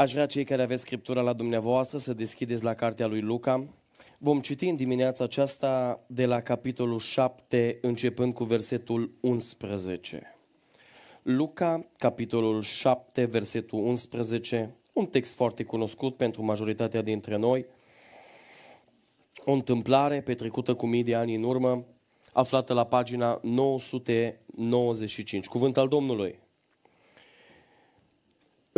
Aș vrea cei care aveți Scriptura la dumneavoastră să deschideți la cartea lui Luca. Vom citi în dimineața aceasta de la capitolul 7, începând cu versetul 11. Luca, capitolul 7, versetul 11, un text foarte cunoscut pentru majoritatea dintre noi, o întâmplare petrecută cu mii de ani în urmă, aflată la pagina 995. Cuvânt al Domnului.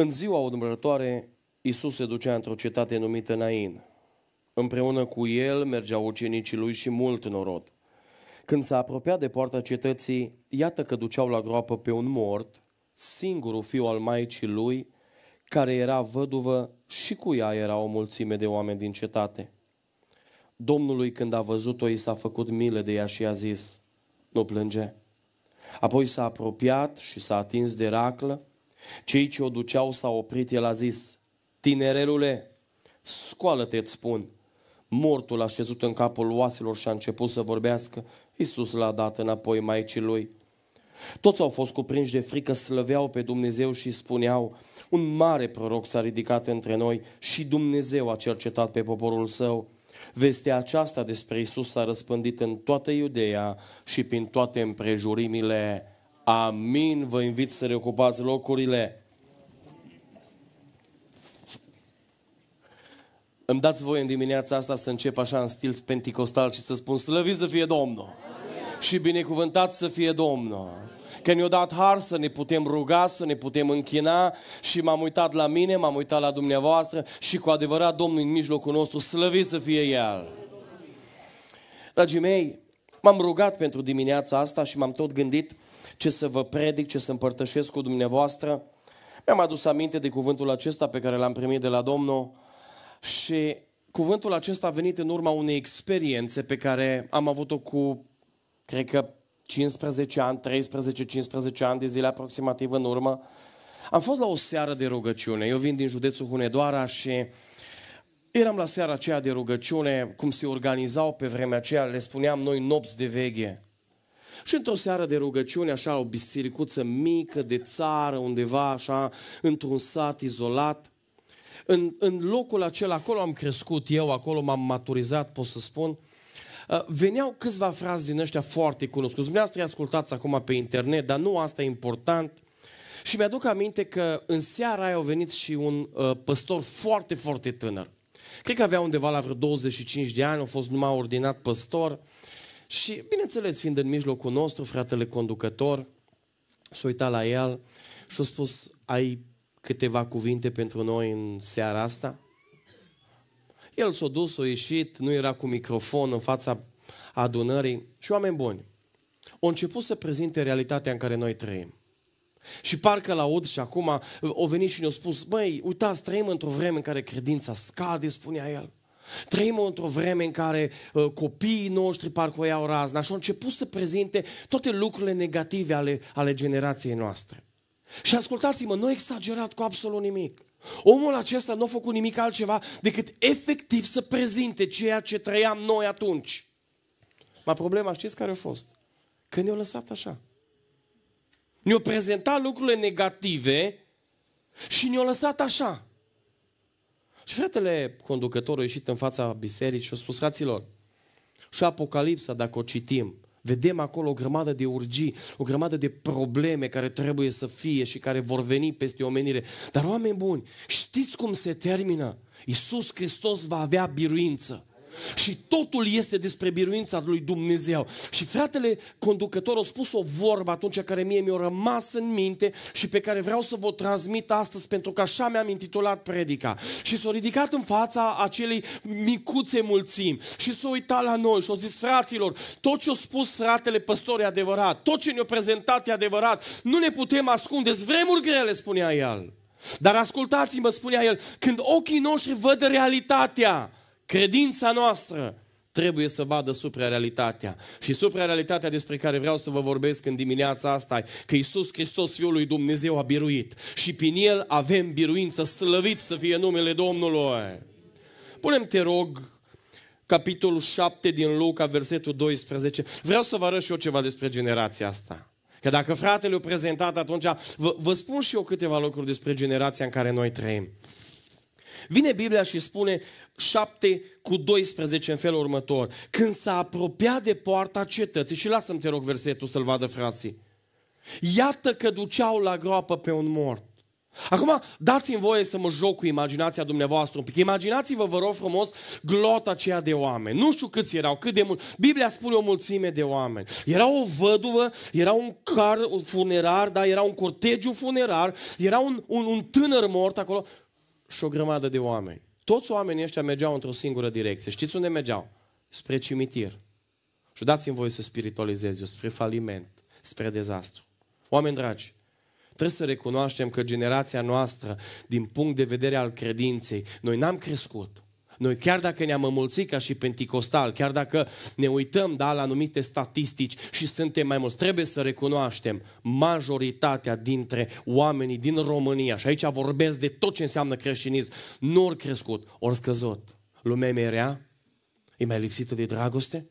În ziua următoare, Isus se ducea într-o cetate numită Nain. Împreună cu el mergeau ucenicii lui și mult norod. Când s-a apropiat de poarta cetății, iată că duceau la groapă pe un mort, singurul fiu al maicii lui, care era văduvă și cu ea era o mulțime de oameni din cetate. Domnului când a văzut-o, i s-a făcut milă de ea și i-a zis, nu plânge. Apoi s-a apropiat și s-a atins de raclă, cei ce o duceau s-au oprit, el a zis, tinerelule, scoală-te, îți spun. Mortul a șezut în capul oaselor și a început să vorbească. Iisus l-a dat înapoi maicii lui. Toți au fost cuprinși de frică, slăveau pe Dumnezeu și spuneau, un mare proroc s-a ridicat între noi și Dumnezeu a cercetat pe poporul său. Vestea aceasta despre Isus s-a răspândit în toată Iudeea și prin toate împrejurimile Amin. Vă invit să reocupați locurile. Îmi dați voie în dimineața asta să încep așa în stil penticostal și să spun slăvit să fie Domnul Amin. și binecuvântat să fie Domnul. Că ne-a dat har să ne putem ruga, să ne putem închina și m-am uitat la mine, m-am uitat la dumneavoastră și cu adevărat Domnul în mijlocul nostru, slăvit să fie El. Dragii mei, m-am rugat pentru dimineața asta și m-am tot gândit ce să vă predic, ce să împărtășesc cu dumneavoastră. Mi-am adus aminte de cuvântul acesta pe care l-am primit de la Domnul și cuvântul acesta a venit în urma unei experiențe pe care am avut-o cu, cred că, 15 ani, 13-15 ani de zile aproximativ în urmă. Am fost la o seară de rugăciune. Eu vin din județul Hunedoara și eram la seara aceea de rugăciune, cum se organizau pe vremea aceea, le spuneam noi nopți de veche. Și într-o seară de rugăciune, așa, o bisericuță mică de țară, undeva, așa, într-un sat izolat, în, în locul acela, acolo am crescut eu, acolo m-am maturizat, pot să spun, uh, veneau câțiva frați din ăștia foarte cunoscuți. Dumneavoastră îi ascultați acum pe internet, dar nu asta e important. Și mi-aduc aminte că în seara aia au venit și un uh, păstor foarte, foarte tânăr. Cred că avea undeva la vreo 25 de ani, a fost numai ordinat păstor. Uh, și, bineînțeles, fiind în mijlocul nostru, fratele conducător s-a uitat la el și a spus, ai câteva cuvinte pentru noi în seara asta? El s-a dus, a ieșit, nu era cu microfon în fața adunării și oameni buni. Au început să prezinte realitatea în care noi trăim. Și parcă la aud și acum au venit și ne-au spus, băi, uitați, trăim într-o vreme în care credința scade, spunea el. Trăim într-o vreme în care uh, copiii noștri parcă iau razna și au început să prezinte toate lucrurile negative ale, ale generației noastre. Și ascultați-mă, nu exagerat cu absolut nimic. Omul acesta nu a făcut nimic altceva decât efectiv să prezinte ceea ce trăiam noi atunci. Ma problema știți care a fost? Că ne-a lăsat așa. Ne-a prezentat lucrurile negative și ne-a lăsat așa. Și fratele conducător a ieșit în fața bisericii și a spus, fraților, și Apocalipsa, dacă o citim, vedem acolo o grămadă de urgii, o grămadă de probleme care trebuie să fie și care vor veni peste omenire. Dar oameni buni, știți cum se termină? Iisus Hristos va avea biruință. Și totul este despre biruința lui Dumnezeu. Și fratele conducător a spus o vorbă atunci care mie mi-a rămas în minte și pe care vreau să vă transmit astăzi pentru că așa mi-am intitulat predica. Și s-a ridicat în fața acelei micuțe mulțimi și s-a uitat la noi și a zis, fraților, tot ce a spus fratele păstor e adevărat, tot ce ne-a prezentat e adevărat, nu ne putem ascunde, vremuri grele, spunea el. Dar ascultați-mă, spunea el, când ochii noștri văd realitatea, Credința noastră trebuie să vadă suprarealitatea. Și suprarealitatea despre care vreau să vă vorbesc în dimineața asta, că Iisus Hristos, Fiul lui Dumnezeu, a biruit. Și prin El avem biruință, slăvit să fie numele Domnului. Punem, te rog, capitolul 7 din Luca, versetul 12. Vreau să vă arăt și eu ceva despre generația asta. Că dacă fratele o prezentat atunci, vă, vă spun și eu câteva lucruri despre generația în care noi trăim. Vine Biblia și spune 7 cu 12 în felul următor. Când s-a apropiat de poarta cetății, și lasă-mi te rog versetul să-l vadă frații, iată că duceau la groapă pe un mort. Acum, dați-mi voie să mă joc cu imaginația dumneavoastră un pic. Imaginați-vă, vă rog frumos, glota aceea de oameni. Nu știu câți erau, cât de mult. Biblia spune o mulțime de oameni. Era o văduvă, era un car funerar, da, era un cortegiu funerar, era un, un, un tânăr mort acolo și o grămadă de oameni. Toți oamenii ăștia mergeau într-o singură direcție. Știți unde mergeau? Spre cimitir. Și dați-mi voi să spiritualizez eu, spre faliment, spre dezastru. Oameni dragi, trebuie să recunoaștem că generația noastră, din punct de vedere al credinței, noi n-am crescut. Noi chiar dacă ne-am înmulțit ca și penticostal, chiar dacă ne uităm da, la anumite statistici și suntem mai mulți, trebuie să recunoaștem majoritatea dintre oamenii din România, și aici vorbesc de tot ce înseamnă creștinism, nu ori crescut, ori scăzut. Lumea e mai rea? E mai lipsită de dragoste?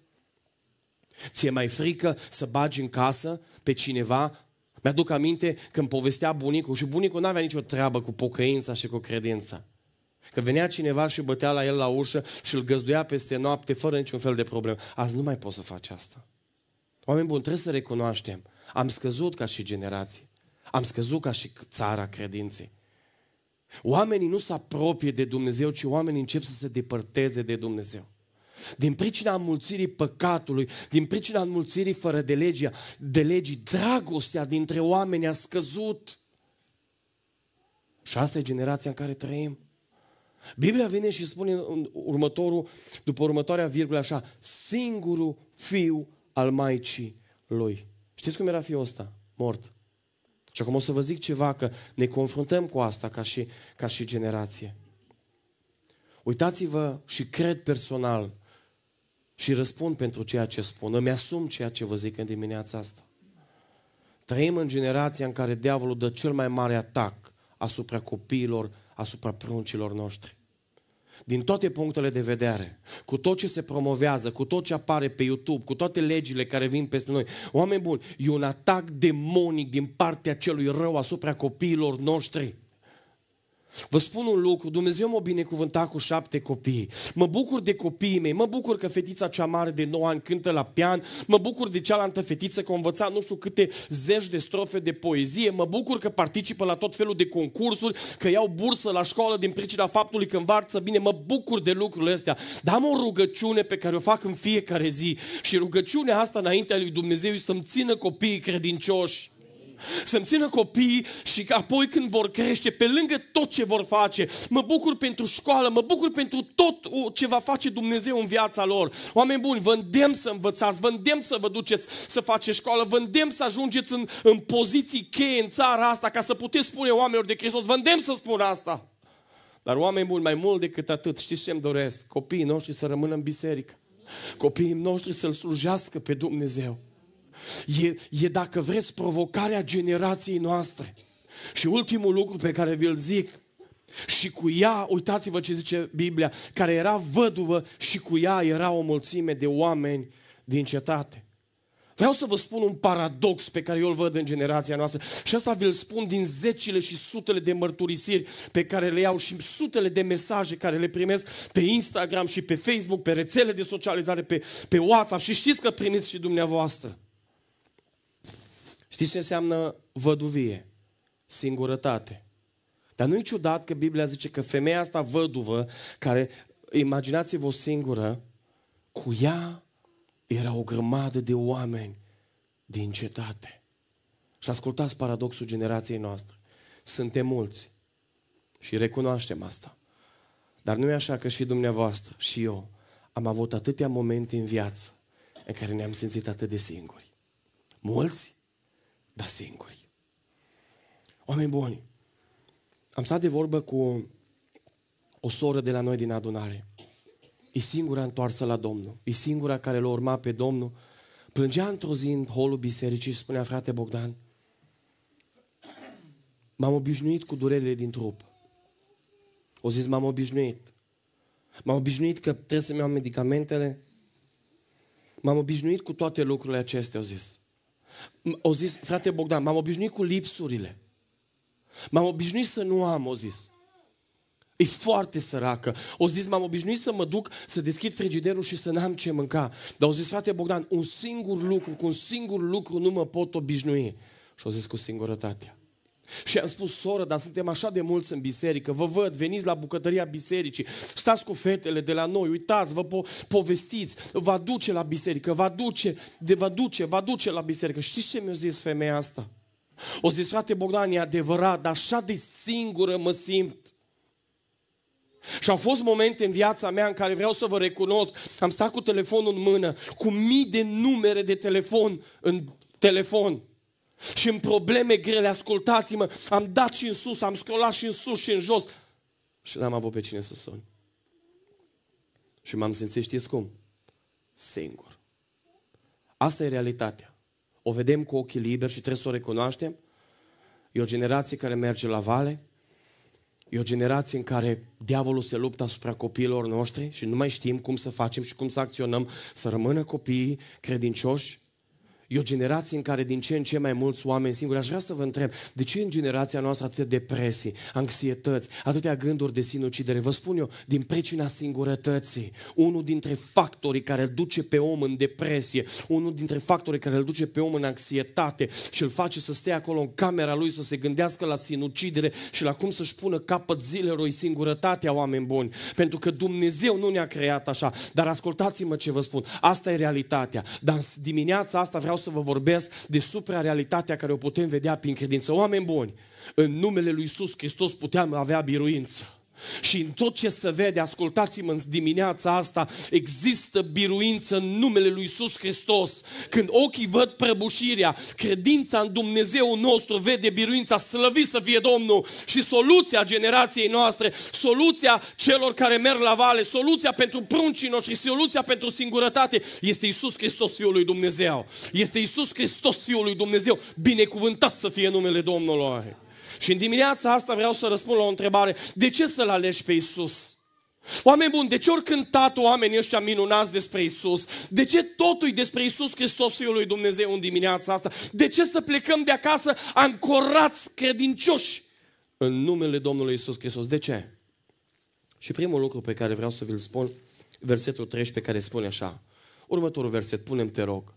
Ți-e mai frică să bagi în casă pe cineva mi-aduc aminte când povestea bunicul și bunicul nu avea nicio treabă cu pocăința și cu credința. Că venea cineva și bătea la el la ușă și îl găzduia peste noapte fără niciun fel de problemă. Azi nu mai poți să faci asta. Oameni buni, trebuie să recunoaștem. Am scăzut ca și generații. Am scăzut ca și țara credinței. Oamenii nu se apropie de Dumnezeu, ci oamenii încep să se depărteze de Dumnezeu. Din pricina înmulțirii păcatului, din pricina înmulțirii fără de legea, de legii, dragostea dintre oameni a scăzut. Și asta e generația în care trăim. Biblia vine și spune în următorul, după următoarea virgulă așa, singurul fiu al Maicii lui. Știți cum era fiul ăsta? Mort. Și acum o să vă zic ceva, că ne confruntăm cu asta ca și, ca și generație. Uitați-vă și cred personal și răspund pentru ceea ce spun. Îmi asum ceea ce vă zic în dimineața asta. Trăim în generația în care diavolul dă cel mai mare atac asupra copiilor, asupra pruncilor noștri. Din toate punctele de vedere, cu tot ce se promovează, cu tot ce apare pe YouTube, cu toate legile care vin peste noi, oameni buni, e un atac demonic din partea celui rău asupra copiilor noștri. Vă spun un lucru, Dumnezeu m-a binecuvântat cu șapte copii. Mă bucur de copiii mei, mă bucur că fetița cea mare de 9 ani cântă la pian, mă bucur de cealaltă fetiță că a învățat nu știu câte zeci de strofe de poezie, mă bucur că participă la tot felul de concursuri, că iau bursă la școală din pricina faptului că învață bine, mă bucur de lucrurile astea. Dar am o rugăciune pe care o fac în fiecare zi și rugăciunea asta înaintea lui Dumnezeu să-mi țină copiii credincioși. Să-mi țină copiii și apoi când vor crește, pe lângă tot ce vor face, mă bucur pentru școală, mă bucur pentru tot ce va face Dumnezeu în viața lor. Oameni buni, vă îndemn să învățați, vă îndemn să vă duceți să faceți școală, vă îndemn să ajungeți în, în poziții cheie în țara asta ca să puteți spune oamenilor de Hristos, vă îndemn să spun asta. Dar oameni buni, mai mult decât atât, știți ce îmi doresc? Copiii noștri să rămână în biserică. Copiii noștri să-L slujească pe Dumnezeu. E, e, dacă vreți, provocarea generației noastre. Și ultimul lucru pe care vi-l zic, și cu ea, uitați-vă ce zice Biblia, care era văduvă și cu ea era o mulțime de oameni din cetate. Vreau să vă spun un paradox pe care eu îl văd în generația noastră și asta vi-l spun din zecile și sutele de mărturisiri pe care le iau și sutele de mesaje care le primesc pe Instagram și pe Facebook, pe rețele de socializare, pe, pe WhatsApp și știți că primiți și dumneavoastră. Știți ce înseamnă văduvie? Singurătate. Dar nu-i ciudat că Biblia zice că femeia asta văduvă, care, imaginați-vă o singură, cu ea era o grămadă de oameni din cetate. Și ascultați paradoxul generației noastre. Suntem mulți și recunoaștem asta. Dar nu e așa că și dumneavoastră și eu am avut atâtea momente în viață în care ne-am simțit atât de singuri. Mulți dar singuri. Oameni buni, am stat de vorbă cu o soră de la noi din adunare. E singura întoarsă la Domnul. E singura care l-a urmat pe Domnul. Plângea într-o zi în holul bisericii și spunea, frate Bogdan, m-am obișnuit cu durerile din trup. O zis, m-am obișnuit. M-am obișnuit că trebuie să-mi iau medicamentele. M-am obișnuit cu toate lucrurile acestea, au zis. O zis, frate Bogdan, m-am obișnuit cu lipsurile. M-am obișnuit să nu am, o zis. E foarte săracă. O zis, m-am obișnuit să mă duc, să deschid frigiderul și să n-am ce mânca. Dar o zis, frate Bogdan, un singur lucru, cu un singur lucru nu mă pot obișnui. Și o zis cu singurătatea. Și am spus, soră, dar suntem așa de mulți în biserică, vă văd, veniți la bucătăria bisericii, stați cu fetele de la noi, uitați, vă po- povestiți, vă duce la biserică, vă duce, de vă duce, vă duce la biserică. Știți ce mi-a zis femeia asta? O zis, frate Bogdan, e adevărat, dar așa de singură mă simt. Și au fost momente în viața mea în care vreau să vă recunosc, am stat cu telefonul în mână, cu mii de numere de telefon în telefon. Și în probleme grele, ascultați-mă, am dat și în sus, am scrolat și în sus și în jos. Și n-am avut pe cine să sun. Și m-am simțit, știți cum? Singur. Asta e realitatea. O vedem cu ochii liberi și trebuie să o recunoaștem. E o generație care merge la vale, E o generație în care diavolul se luptă asupra copiilor noștri și nu mai știm cum să facem și cum să acționăm să rămână copiii credincioși E o generație în care din ce în ce mai mulți oameni singuri. Aș vrea să vă întreb, de ce în generația noastră atâtea depresii, anxietăți, atâtea gânduri de sinucidere? Vă spun eu, din pricina singurătății. Unul dintre factorii care îl duce pe om în depresie, unul dintre factorii care îl duce pe om în anxietate și îl face să stea acolo în camera lui, să se gândească la sinucidere și la cum să-și pună capăt zilelor, singurătatea oameni buni. Pentru că Dumnezeu nu ne-a creat așa. Dar ascultați-mă ce vă spun. Asta e realitatea. Dar dimineața asta vreau să vă vorbesc de suprarealitatea care o putem vedea prin credință. Oameni buni, în numele Lui Iisus Hristos puteam avea biruință. Și în tot ce se vede, ascultați-mă în dimineața asta, există biruință în numele lui Iisus Hristos. Când ochii văd prăbușirea, credința în Dumnezeu nostru vede biruința, slăvit să fie Domnul și soluția generației noastre, soluția celor care merg la vale, soluția pentru pruncii noștri, soluția pentru singurătate este Iisus Hristos Fiul lui Dumnezeu. Este Iisus Hristos Fiul lui Dumnezeu. Binecuvântat să fie numele Domnului. Și în dimineața asta vreau să răspund la o întrebare. De ce să-L alegi pe Isus? Oameni buni, de ce ori cântat oamenii ăștia minunați despre Isus? De ce totul e despre Isus Hristos, Fiul lui Dumnezeu în dimineața asta? De ce să plecăm de acasă ancorați, credincioși în numele Domnului Isus Hristos? De ce? Și primul lucru pe care vreau să vi-l spun, versetul 13 care spune așa. Următorul verset, punem te rog.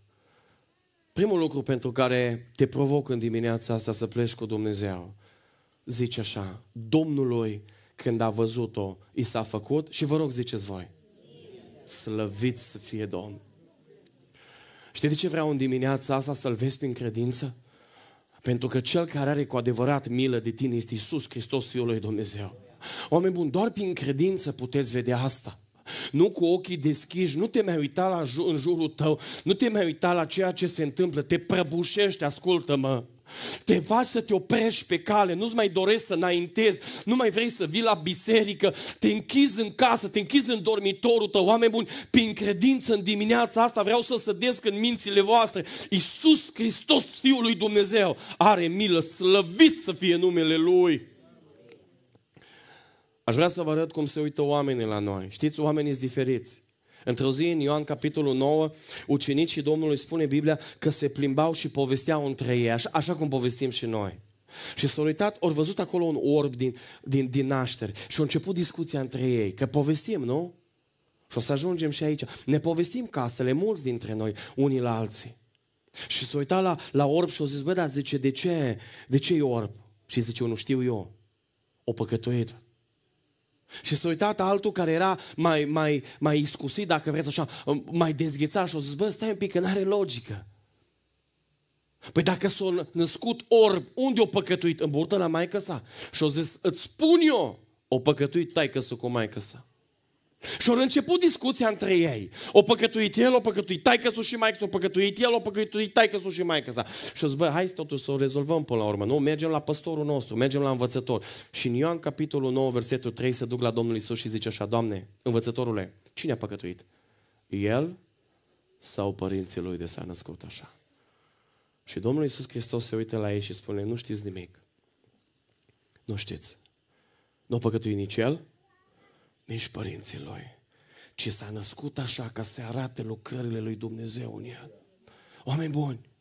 Primul lucru pentru care te provoc în dimineața asta să pleci cu Dumnezeu zice așa, Domnului când a văzut-o, i s-a făcut și vă rog ziceți voi, slăvit să fie Domn. Știi de ce vreau în dimineața asta să-L vezi prin credință? Pentru că Cel care are cu adevărat milă de tine este Isus Hristos, Fiul lui Dumnezeu. Oameni buni, doar prin credință puteți vedea asta. Nu cu ochii deschiși, nu te mai uita la în jurul tău, nu te mai uita la ceea ce se întâmplă, te prăbușești, ascultă-mă. Te faci să te oprești pe cale, nu-ți mai dorești să înaintezi, nu mai vrei să vii la biserică, te închizi în casă, te închizi în dormitorul tău, oameni buni, prin credință în dimineața asta vreau să sădesc în mințile voastre. Iisus Hristos, Fiul lui Dumnezeu, are milă, slăvit să fie numele Lui. Aș vrea să vă arăt cum se uită oamenii la noi. Știți, oamenii sunt diferiți. Într-o zi, în Ioan capitolul 9, ucenicii Domnului spune Biblia că se plimbau și povesteau între ei, așa, așa cum povestim și noi. Și s-au uitat, au văzut acolo un orb din, din, din nașteri și au început discuția între ei, că povestim, nu? Și o să ajungem și aici. Ne povestim casele, mulți dintre noi, unii la alții. Și s au uitat la, la orb și au zis, bă, dar zice, de ce? De ce e orb? Și zice, eu nu știu eu. O păcătuit. Și s-a uitat altul care era mai, mai, mai iscusit, dacă vreți așa, um, mai dezghețat și a zis, bă, stai un pic, că n-are logică. Păi dacă s-a născut orb, unde o păcătuit? În burtă la maică sa. Și a zis, îți spun eu, o păcătuit taică să cu maică sa. Și au început discuția între ei. O păcătuit el, o păcătuit taică și maică o păcătuit el, o păcătuit taică și maică sa. Și zic, bă, hai totuși să o rezolvăm până la urmă. Nu, mergem la păstorul nostru, mergem la învățător. Și în Ioan, capitolul 9, versetul 3, se duc la Domnul Isus și zice așa, Doamne, învățătorule, cine a păcătuit? El sau părinții lui de s-a născut așa? Și Domnul Isus Hristos se uită la ei și spune, nu știți nimic. Nu știți. Nu a păcătuit nici el, nici părinții lui, ci s-a născut așa ca să arate lucrările lui Dumnezeu în el. Oameni buni,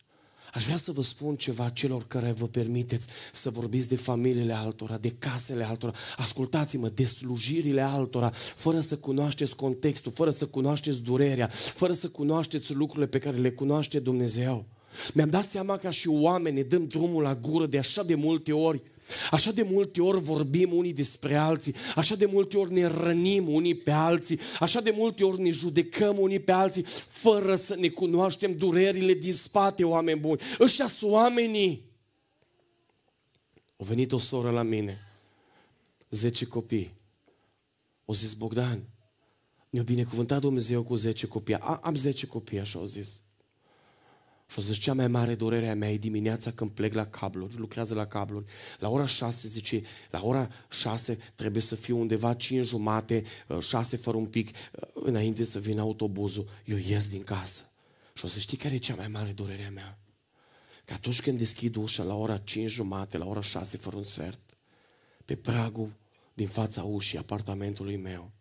Aș vrea să vă spun ceva celor care vă permiteți să vorbiți de familiile altora, de casele altora. Ascultați-mă, de slujirile altora, fără să cunoașteți contextul, fără să cunoașteți durerea, fără să cunoașteți lucrurile pe care le cunoaște Dumnezeu. Mi-am dat seama ca și oameni ne dăm drumul la gură de așa de multe ori Așa de multe ori vorbim unii despre alții, așa de multe ori ne rănim unii pe alții, așa de multe ori ne judecăm unii pe alții, fără să ne cunoaștem durerile din spate, oameni buni. Ăștia sunt oamenii. A venit o soră la mine, zece copii. O zis, Bogdan, ne-a binecuvântat Dumnezeu cu zece copii. Am zece copii, așa au zis. Și o zice, cea mai mare durere a mea e dimineața când plec la cabluri, lucrează la cabluri. La ora 6, zice, la ora 6 trebuie să fiu undeva 5 jumate, 6 uh, fără un pic, uh, înainte să vină autobuzul. Eu ies din casă. Și o să știi care e cea mai mare durere a mea. Că atunci când deschid ușa la ora 5 jumate, la ora 6 fără un sfert, pe pragul din fața ușii apartamentului meu,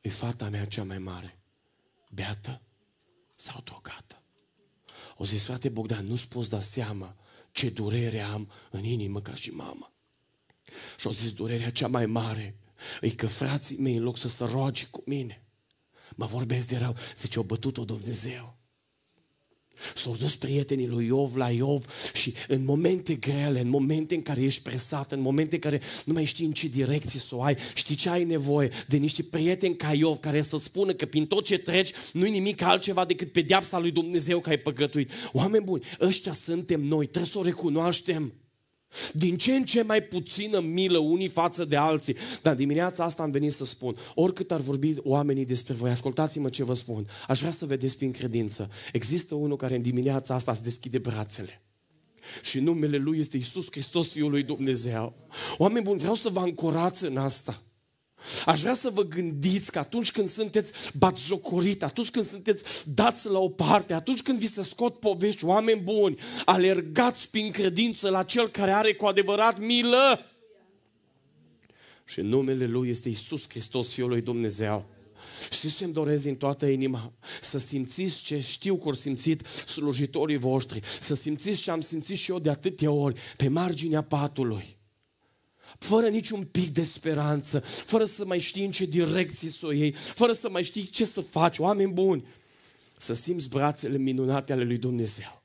e fata mea cea mai mare, beată sau drogată. O zis, frate Bogdan, nu-ți poți da seama ce durere am în inimă ca și mamă. Și-au zis, durerea cea mai mare e că frații mei, în loc să se roage cu mine, mă vorbesc de rău, zice, o bătut-o Dumnezeu. S-au dus prietenii lui Iov la Iov și în momente grele, în momente în care ești presat, în momente în care nu mai știi în ce direcție să o ai, știi ce ai nevoie de niște prieteni ca Iov care să-ți spună că prin tot ce treci nu-i nimic altceva decât pediapsa lui Dumnezeu că ai păcătuit. Oameni buni, ăștia suntem noi, trebuie să o recunoaștem. Din ce în ce mai puțină milă unii față de alții. Dar dimineața asta am venit să spun, oricât ar vorbi oamenii despre voi, ascultați-mă ce vă spun. Aș vrea să vedeți prin credință. Există unul care în dimineața asta îți deschide brațele. Și numele lui este Isus Hristos, Fiul lui Dumnezeu. Oameni buni, vreau să vă ancorați în asta. Aș vrea să vă gândiți că atunci când sunteți batjocorit, atunci când sunteți dați la o parte, atunci când vi se scot povești, oameni buni, alergați prin credință la cel care are cu adevărat milă. Și numele Lui este Isus Hristos, Fiul lui Dumnezeu. Și ce-mi doresc din toată inima? Să simțiți ce știu că au simțit slujitorii voștri. Să simțiți ce am simțit și eu de atâtea ori pe marginea patului fără niciun pic de speranță, fără să mai știi în ce direcție să o iei, fără să mai știi ce să faci, oameni buni, să simți brațele minunate ale lui Dumnezeu.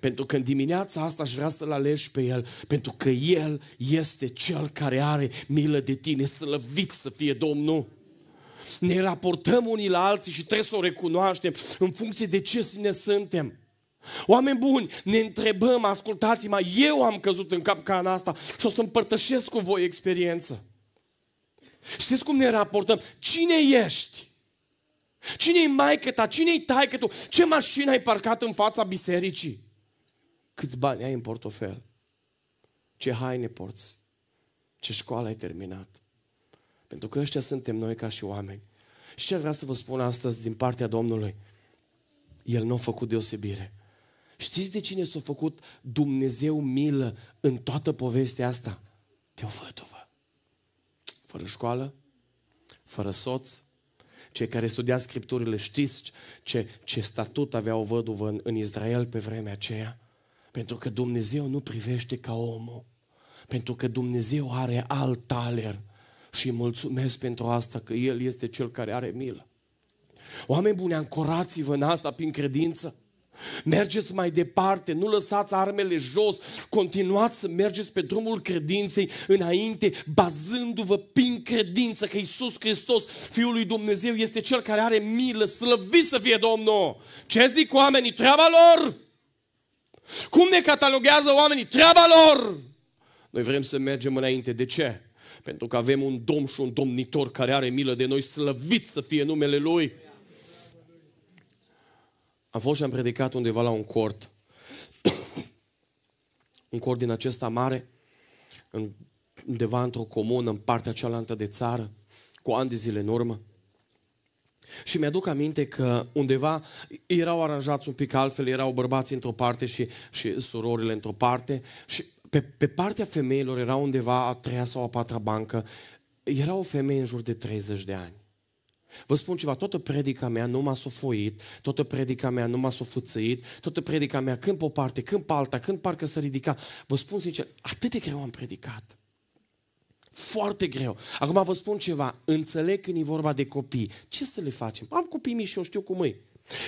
Pentru că în dimineața asta aș vrea să-L alegi pe El, pentru că El este Cel care are milă de tine, slăvit să fie Domnul. Ne raportăm unii la alții și trebuie să o recunoaștem în funcție de ce sine suntem. Oameni buni, ne întrebăm, ascultați-mă, eu am căzut în capcana asta și o să împărtășesc cu voi experiență. Știți cum ne raportăm? Cine ești? Cine-i maică ta? Cine-i taică tu? Ce mașină ai parcat în fața bisericii? Câți bani ai în portofel? Ce haine porți? Ce școală ai terminat? Pentru că ăștia suntem noi ca și oameni. Și ce vreau să vă spun astăzi din partea Domnului? El nu a făcut deosebire Știți de cine s-a făcut Dumnezeu milă în toată povestea asta? De o văduvă. Fără școală, fără soț, cei care studia scripturile știți ce, ce statut avea o văduvă în, în Israel pe vremea aceea? Pentru că Dumnezeu nu privește ca omul. Pentru că Dumnezeu are alt taler. Și mulțumesc pentru asta că El este Cel care are milă. Oameni buni, ancorați-vă în asta prin credință. Mergeți mai departe, nu lăsați armele jos, continuați să mergeți pe drumul credinței înainte, bazându-vă prin credință că Isus Hristos, Fiul lui Dumnezeu, este Cel care are milă, slăvit să fie Domnul. Ce zic oamenii? Treaba lor! Cum ne cataloguează oamenii? Treaba lor! Noi vrem să mergem înainte. De ce? Pentru că avem un domn și un domnitor care are milă de noi, slăvit să fie numele Lui. Am fost și am predicat undeva la un cort. un cort din acesta mare, în, undeva într-o comună, în partea cealaltă de țară, cu ani de zile în urmă. Și mi-aduc aminte că undeva erau aranjați un pic altfel, erau bărbați într-o parte și, și surorile într-o parte și pe, pe partea femeilor era undeva a treia sau a patra bancă, era o femeie în jur de 30 de ani. Vă spun ceva, toată predica mea nu m-a sufoit, toată predica mea nu m-a sufățit, toată predica mea când pe o parte, când pe alta, când parcă să ridica. Vă spun sincer, atât de greu am predicat. Foarte greu. Acum vă spun ceva, înțeleg când e vorba de copii. Ce să le facem? Am copii mici și eu știu cum e.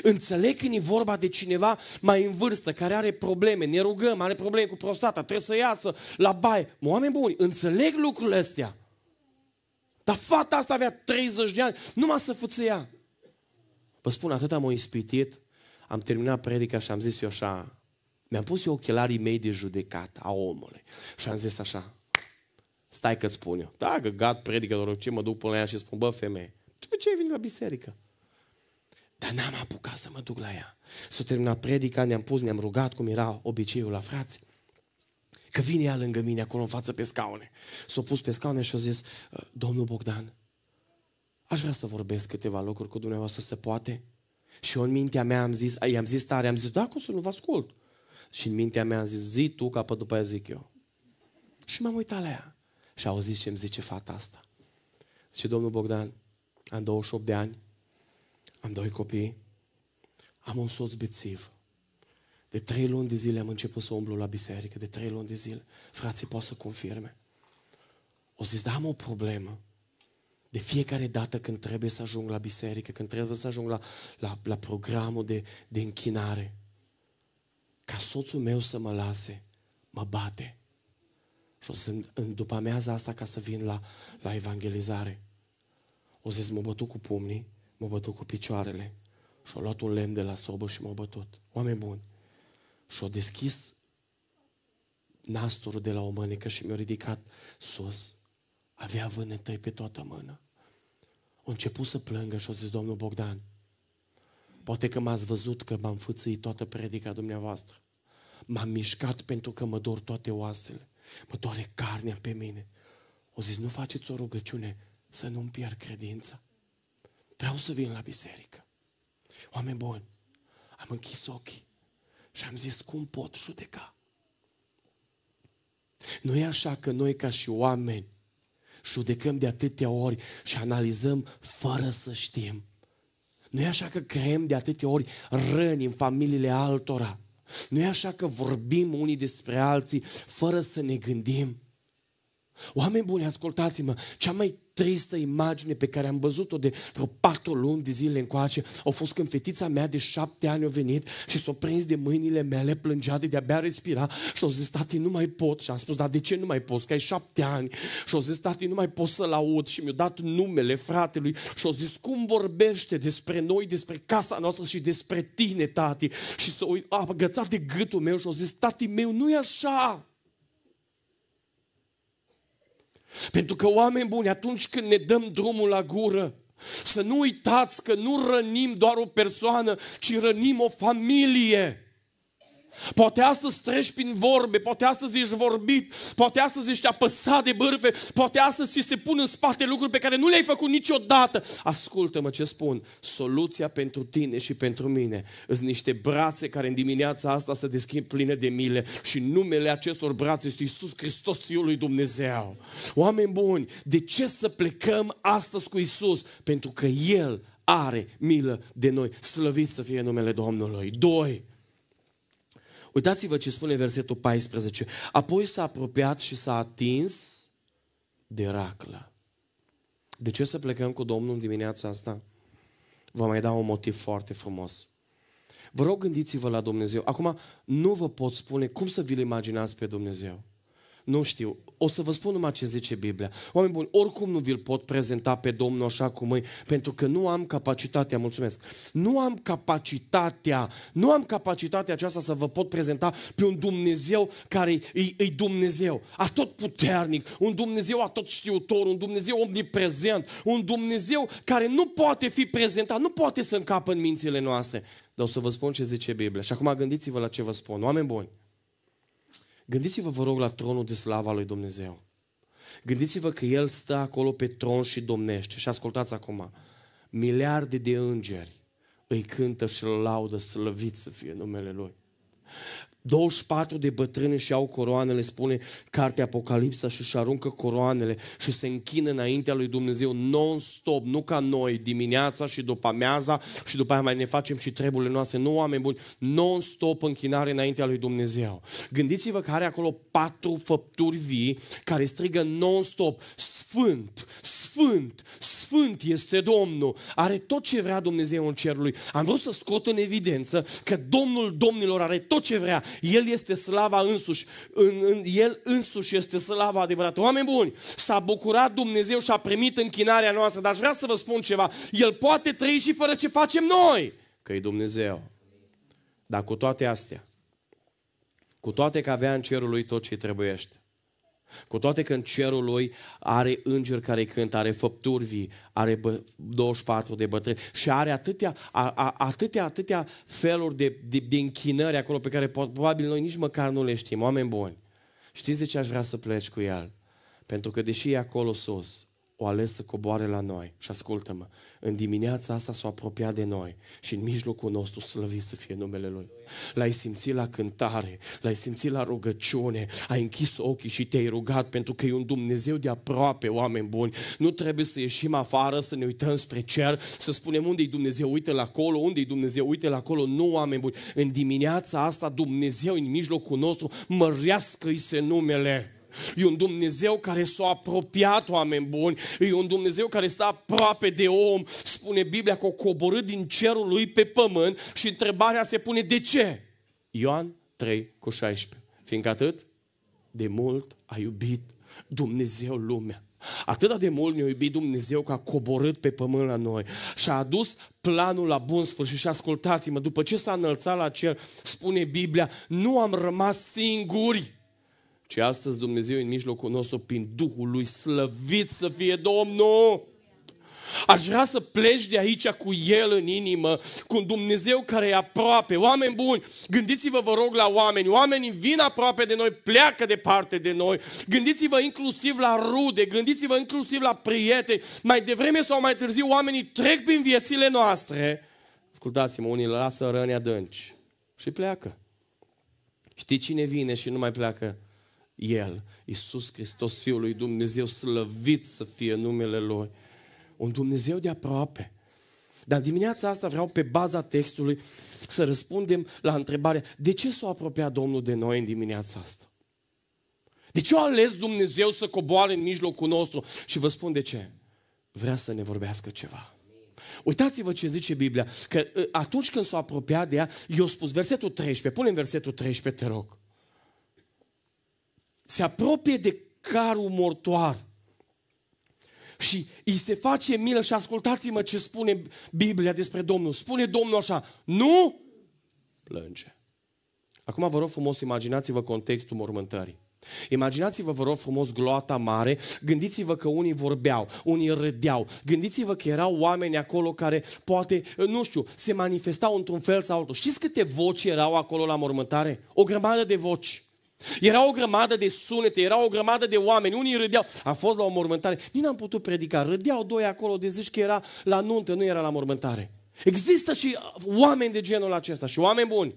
Înțeleg când e vorba de cineva mai în vârstă, care are probleme, ne rugăm, are probleme cu prostata, trebuie să iasă la baie. Oameni buni, înțeleg lucrurile astea. Dar fata asta avea 30 de ani, numai să ea. Vă spun, atât am o ispitit, am terminat predica și am zis eu așa, mi-am pus eu ochelarii mei de judecată a omului și am zis așa, stai că-ți spun eu, da, că gat predică, doar ce mă duc până la ea și spun, bă, femeie, după ce ai venit la biserică? Dar n-am apucat să mă duc la ea. S-a terminat predica, ne-am pus, ne-am rugat cum era obiceiul la frații. Că vine ea lângă mine acolo în față pe scaune. S-a pus pe scaune și a zis, uh, domnul Bogdan, aș vrea să vorbesc câteva lucruri cu dumneavoastră, se poate? Și eu în mintea mea am zis, i-am zis tare, am zis, da, cum să nu vă ascult? Și în mintea mea am zis, zi tu, ca pe după aia zic eu. Și m-am uitat la ea. Și zis ce îmi zice fata asta. Zice, domnul Bogdan, am 28 de ani, am doi copii, am un soț bețiv. De trei luni de zile am început să umblu la biserică, de trei luni de zile. Frații pot să confirme. O zis, da, am o problemă. De fiecare dată când trebuie să ajung la biserică, când trebuie să ajung la, la, la programul de, de închinare, ca soțul meu să mă lase, mă bate. Și o să după amiaza asta ca să vin la, la evangelizare. O zis, mă bătut cu pumnii, mă bătut cu picioarele și a luat un lemn de la sobă și m-a bătut. Oameni buni, și-o deschis nasturul de la o mânecă și mi-a ridicat sus. Avea vânătăi pe toată mână. A început să plângă și a zis, domnul Bogdan, poate că m-ați văzut că m-am fățit toată predica dumneavoastră. M-am mișcat pentru că mă dor toate oasele. Mă doare carnea pe mine. O zis, nu faceți o rugăciune să nu-mi pierd credința. Vreau să vin la biserică. Oameni buni, am închis ochii și am zis, cum pot judeca? Nu e așa că noi ca și oameni judecăm de atâtea ori și analizăm fără să știm. Nu e așa că creăm de atâtea ori răni în familiile altora. Nu e așa că vorbim unii despre alții fără să ne gândim. Oameni buni, ascultați-mă, cea mai tristă imagine pe care am văzut-o de vreo patru luni de zile încoace a fost când fetița mea de șapte ani a venit și s-a prins de mâinile mele, plângea de de-abia respira și a zis, tati, nu mai pot. Și am spus, dar de ce nu mai poți? Că ai șapte ani. Și a zis, tati, nu mai pot să-l aud. Și mi-a dat numele fratelui și a zis, cum vorbește despre noi, despre casa noastră și despre tine, tati. Și s-a agățat de gâtul meu și a zis, tati meu, nu e așa. Pentru că, oameni buni, atunci când ne dăm drumul la gură, să nu uitați că nu rănim doar o persoană, ci rănim o familie. Poate astăzi treci prin vorbe, poate astăzi ești vorbit, poate astăzi ești apăsat de bârfe, poate astăzi ți se pun în spate lucruri pe care nu le-ai făcut niciodată. Ascultă-mă ce spun, soluția pentru tine și pentru mine sunt niște brațe care în dimineața asta se deschid pline de mile și numele acestor brațe este Iisus Hristos, Fiul lui Dumnezeu. Oameni buni, de ce să plecăm astăzi cu Iisus? Pentru că El are milă de noi. Slăvit să fie numele Domnului. Doi, Uitați-vă ce spune versetul 14. Apoi s-a apropiat și s-a atins de raclă. De ce să plecăm cu Domnul dimineața asta? Vă mai dau un motiv foarte frumos. Vă rog, gândiți-vă la Dumnezeu. Acum, nu vă pot spune cum să vi-l imaginați pe Dumnezeu. Nu știu. O să vă spun numai ce zice Biblia. Oameni buni, oricum nu vi-l pot prezenta pe Domnul așa cum e, pentru că nu am capacitatea, mulțumesc, nu am capacitatea, nu am capacitatea aceasta să vă pot prezenta pe un Dumnezeu care e Dumnezeu, atot puternic, un Dumnezeu atot știutor, un Dumnezeu omniprezent, un Dumnezeu care nu poate fi prezentat, nu poate să încapă în mințile noastre. Dar o să vă spun ce zice Biblia. Și acum gândiți-vă la ce vă spun. Oameni buni, Gândiți-vă, vă rog, la tronul de slava lui Dumnezeu. Gândiți-vă că El stă acolo pe tron și domnește. Și ascultați acum, miliarde de îngeri îi cântă și îl laudă, slăvit să fie numele Lui. 24 de bătrâni și au coroanele, spune cartea Apocalipsa și își aruncă coroanele și se închină înaintea lui Dumnezeu non-stop, nu ca noi, dimineața și după amiaza și după aia mai ne facem și treburile noastre, nu oameni buni, non-stop închinare înaintea lui Dumnezeu. Gândiți-vă că are acolo patru făpturi vii care strigă non-stop, Sfânt, Sfânt, Sfânt este Domnul, are tot ce vrea Dumnezeu în cerului. Am vrut să scot în evidență că Domnul Domnilor are tot ce vrea el este slava însuși. În, în, el însuși este slava adevărată. Oameni buni, s-a bucurat Dumnezeu și a primit închinarea noastră, dar aș vrea să vă spun ceva. El poate trăi și fără ce facem noi, că e Dumnezeu. Dar cu toate astea, cu toate că avea în cerul lui tot ce trebuiește, cu toate că în cerul lui are îngeri care cântă, are făpturi vii, are 24 de bătrâni și are atâtea, a, a, atâtea, atâtea feluri de, de, de închinări acolo pe care probabil noi nici măcar nu le știm, oameni buni. Știți de ce aș vrea să pleci cu el? Pentru că deși e acolo sus, o ales să coboare la noi. Și ascultă-mă, în dimineața asta s-a apropiat de noi și în mijlocul nostru slăvit să fie numele Lui. L-ai simțit la cântare, l-ai simțit la rugăciune, ai închis ochii și te-ai rugat pentru că e un Dumnezeu de aproape, oameni buni. Nu trebuie să ieșim afară, să ne uităm spre cer, să spunem unde e Dumnezeu, uite la acolo, unde e Dumnezeu, uite la acolo. Nu, oameni buni, în dimineața asta Dumnezeu în mijlocul nostru mărească-i se numele. E un Dumnezeu care s-a apropiat oameni buni. E un Dumnezeu care stă aproape de om. Spune Biblia că o coborâ din cerul lui pe pământ și întrebarea se pune de ce? Ioan 3 cu 16. Fiindcă atât de mult a iubit Dumnezeu lumea. Atât de mult ne-a iubit Dumnezeu că a coborât pe pământ la noi și a adus planul la bun sfârșit. Și ascultați-mă, după ce s-a înălțat la cer, spune Biblia, nu am rămas singuri. Și astăzi Dumnezeu în mijlocul nostru prin Duhul Lui. Slăvit să fie Domnul! Aș vrea să pleci de aici cu El în inimă, cu un Dumnezeu care e aproape. Oameni buni, gândiți-vă, vă rog, la oameni. Oamenii vin aproape de noi, pleacă departe de noi. Gândiți-vă inclusiv la rude, gândiți-vă inclusiv la prieteni. Mai devreme sau mai târziu, oamenii trec prin viețile noastre. Ascultați-mă, unii lasă răni adânci și pleacă. Știi cine vine și nu mai pleacă? El, Iisus Hristos, Fiul lui Dumnezeu, slăvit să fie numele Lui. Un Dumnezeu de aproape. Dar dimineața asta vreau pe baza textului să răspundem la întrebare de ce s-a apropiat Domnul de noi în dimineața asta? De ce a ales Dumnezeu să coboare în mijlocul nostru? Și vă spun de ce. Vrea să ne vorbească ceva. Uitați-vă ce zice Biblia, că ă, atunci când s-a apropiat de ea, i-a spus versetul 13, pune versetul 13, te rog se apropie de carul mortoar și îi se face milă și ascultați-mă ce spune Biblia despre Domnul. Spune Domnul așa, nu plânge. Acum vă rog frumos, imaginați-vă contextul mormântării. Imaginați-vă, vă rog frumos, gloata mare, gândiți-vă că unii vorbeau, unii râdeau, gândiți-vă că erau oameni acolo care poate, nu știu, se manifestau într-un fel sau altul. Știți câte voci erau acolo la mormântare? O grămadă de voci. Era o grămadă de sunete, era o grămadă de oameni, unii râdeau. Am fost la o mormântare, nici n-am putut predica, râdeau doi acolo de zici că era la nuntă, nu era la mormântare. Există și oameni de genul acesta și oameni buni.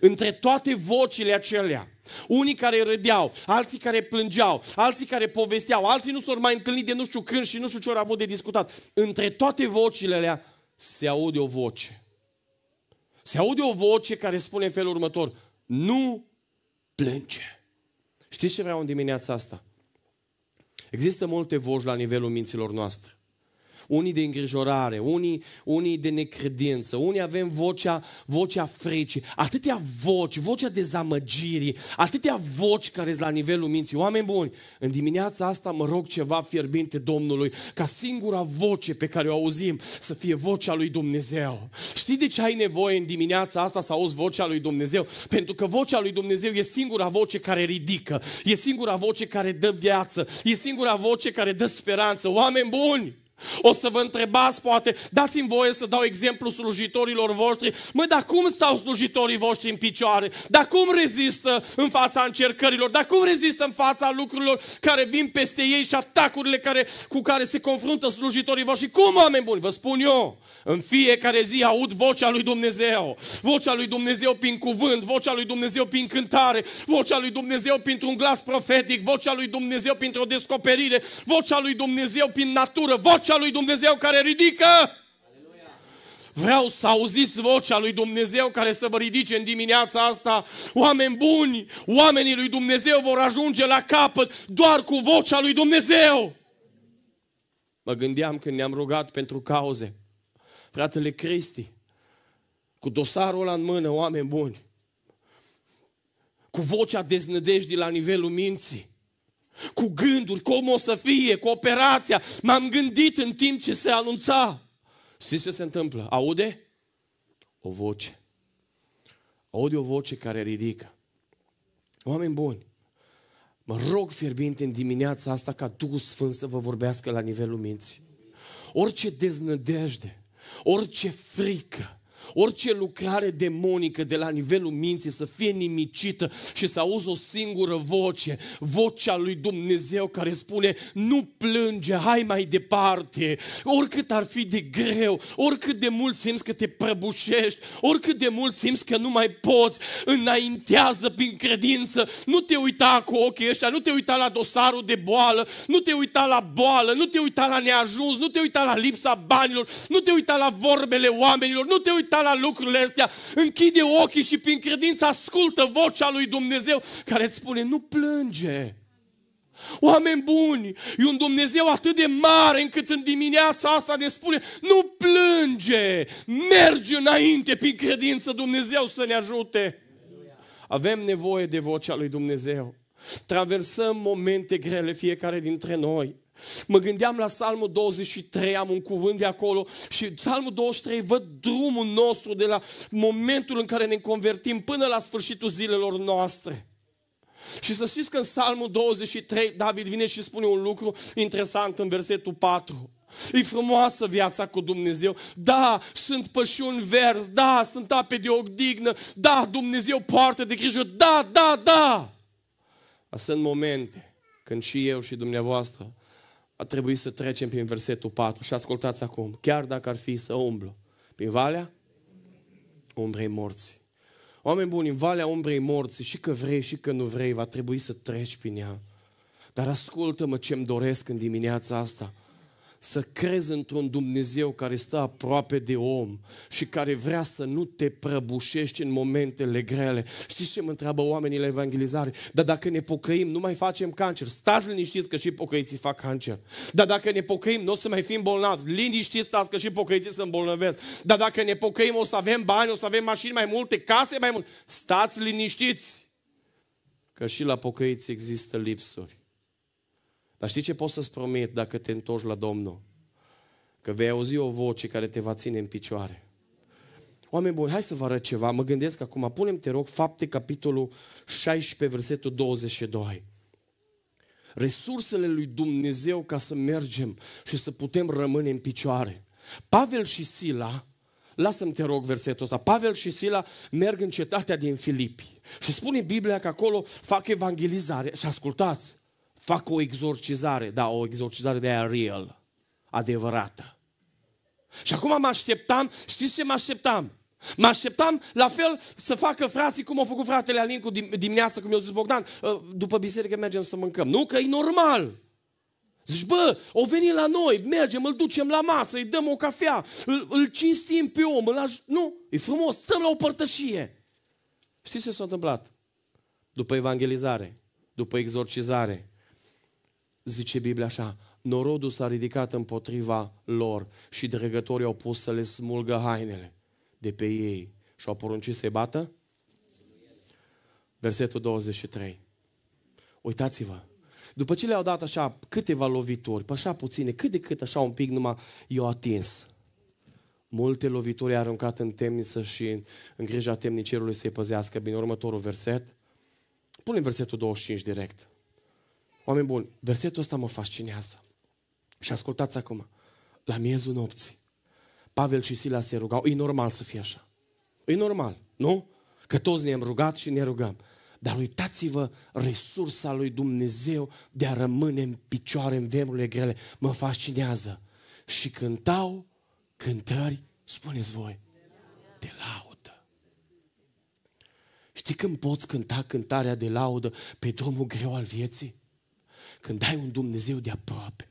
Între toate vocile acelea, unii care râdeau, alții care plângeau, alții care povesteau, alții nu s-au mai întâlnit de nu știu când și nu știu ce au avut de discutat. Între toate vocile alea se aude o voce. Se aude o voce care spune în felul următor, nu plânge. Știți ce vreau în dimineața asta? Există multe voci la nivelul minților noastre unii de îngrijorare, unii, unii de necredință, unii avem vocea, vocea fricii, atâtea voci, vocea dezamăgirii, atâtea voci care sunt la nivelul minții. Oameni buni, în dimineața asta mă rog ceva fierbinte Domnului, ca singura voce pe care o auzim să fie vocea lui Dumnezeu. Știi de ce ai nevoie în dimineața asta să auzi vocea lui Dumnezeu? Pentru că vocea lui Dumnezeu e singura voce care ridică, e singura voce care dă viață, e singura voce care dă speranță. Oameni buni! O să vă întrebați, poate, dați-mi voie să dau exemplu slujitorilor voștri. Măi, dar cum stau slujitorii voștri în picioare? Dar cum rezistă în fața încercărilor? Dar cum rezistă în fața lucrurilor care vin peste ei și atacurile care, cu care se confruntă slujitorii voștri? Cum, oameni buni? Vă spun eu, în fiecare zi aud vocea lui Dumnezeu. Vocea lui Dumnezeu prin cuvânt, vocea lui Dumnezeu prin cântare, vocea lui Dumnezeu printr-un glas profetic, vocea lui Dumnezeu printr-o descoperire, vocea lui Dumnezeu prin natură, vocea vocea lui Dumnezeu care ridică. Vreau să auziți vocea lui Dumnezeu care să vă ridice în dimineața asta. Oameni buni, oamenii lui Dumnezeu vor ajunge la capăt doar cu vocea lui Dumnezeu. Mă gândeam când ne-am rugat pentru cauze. Fratele Cristi, cu dosarul ăla în mână, oameni buni, cu vocea deznădejdii la nivelul minții, cu gânduri, cum o să fie, cu operația. M-am gândit în timp ce se anunța. Și ce se întâmplă? Aude? O voce. Aude o voce care ridică. Oameni buni, mă rog fierbinte în dimineața asta ca Duhul Sfânt să vă vorbească la nivelul minții. Orice deznădejde, orice frică, Orice lucrare demonică de la nivelul minții să fie nimicită și să auzi o singură voce, vocea lui Dumnezeu care spune nu plânge, hai mai departe, oricât ar fi de greu, oricât de mult simți că te prăbușești, oricât de mult simți că nu mai poți, înaintează prin credință, nu te uita cu ochii ăștia, nu te uita la dosarul de boală, nu te uita la boală, nu te uita la neajuns, nu te uita la lipsa banilor, nu te uita la vorbele oamenilor, nu te uita uitat la lucrurile astea, închide ochii și prin credință ascultă vocea lui Dumnezeu care îți spune, nu plânge. Oameni buni, e un Dumnezeu atât de mare încât în dimineața asta ne spune, nu plânge, mergi înainte prin credință, Dumnezeu să ne ajute. Avem nevoie de vocea lui Dumnezeu. Traversăm momente grele fiecare dintre noi. Mă gândeam la Psalmul 23, am un cuvânt de acolo și Psalmul 23 văd drumul nostru de la momentul în care ne convertim până la sfârșitul zilelor noastre. Și să știți că în Psalmul 23 David vine și spune un lucru interesant în versetul 4. E frumoasă viața cu Dumnezeu. Da, sunt pășuni verzi, da, sunt ape de ogdignă, da, Dumnezeu poartă de grijă, da, da, da. Dar sunt momente când și eu și dumneavoastră a trebuit să trecem prin versetul 4 și ascultați acum. Chiar dacă ar fi să umblu prin valea umbrei morții. Oameni buni, în valea umbrei morții, și că vrei și că nu vrei, va trebui să treci prin ea. Dar ascultă-mă ce-mi doresc în dimineața asta – să crezi într-un Dumnezeu care stă aproape de om și care vrea să nu te prăbușești în momentele grele. Știți ce mă întreabă oamenii la evangelizare? Dar dacă ne pocăim, nu mai facem cancer. Stați liniștiți că și pocăiții fac cancer. Dar dacă ne pocăim, nu o să mai fim bolnavi. Liniștiți stați că și pocăiții se îmbolnăvesc. Dar dacă ne pocăim, o să avem bani, o să avem mașini mai multe, case mai multe. Stați liniștiți că și la pocăiți există lipsuri. Dar știi ce poți să-ți promit dacă te întorci la Domnul? Că vei auzi o voce care te va ține în picioare. Oameni buni, hai să vă arăt ceva. Mă gândesc acum, punem te rog, fapte, capitolul 16, versetul 22. Resursele lui Dumnezeu ca să mergem și să putem rămâne în picioare. Pavel și Sila, lasă-mi te rog versetul ăsta, Pavel și Sila merg în cetatea din Filipi și spune Biblia că acolo fac evangelizare și ascultați, Fac o exorcizare, da, o exorcizare de aia real, adevărată. Și acum mă așteptam, știți ce mă așteptam? Mă așteptam la fel să facă frații cum au făcut fratele Alin cu dimineața, cum i-a zis Bogdan, ă, după biserică mergem să mâncăm. Nu, că e normal. Zici, bă, o veni la noi, mergem, îl ducem la masă, îi dăm o cafea, îl, îl cinstim pe om, îl aj- Nu, e frumos, stăm la o părtășie. Știți ce s-a întâmplat? După evangelizare, după exorcizare, zice Biblia așa, norodul s-a ridicat împotriva lor și dregătorii au pus să le smulgă hainele de pe ei și au poruncit să-i bată? Versetul 23. Uitați-vă. După ce le-au dat așa câteva lovituri, pe așa puține, cât de cât, așa un pic numai, i-au atins. Multe lovituri aruncat în temniță și în grija temnicerului să-i păzească. Bine, următorul verset. Pune versetul 25 direct. Oameni buni, versetul ăsta mă fascinează. Și ascultați acum. La miezul nopții, Pavel și Sila se rugau. E normal să fie așa. E normal, nu? Că toți ne-am rugat și ne rugăm. Dar uitați-vă resursa lui Dumnezeu de a rămâne în picioare în vremurile grele. Mă fascinează. Și cântau cântări, spuneți voi, de laudă. Știi când poți cânta cântarea de laudă pe drumul greu al vieții? când ai un Dumnezeu de aproape.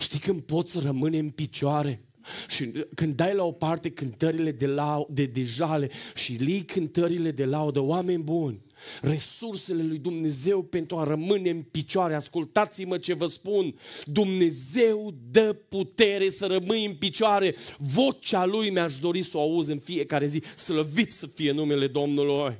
Știi când poți rămâne în picioare? Și uh, când dai la o parte cântările de, la, de, de jale și lii cântările de laudă, oameni buni, resursele lui Dumnezeu pentru a rămâne în picioare, ascultați-mă ce vă spun, Dumnezeu dă putere să rămâi în picioare, vocea Lui mi-aș dori să o auzi în fiecare zi, slăvit să fie numele Domnului.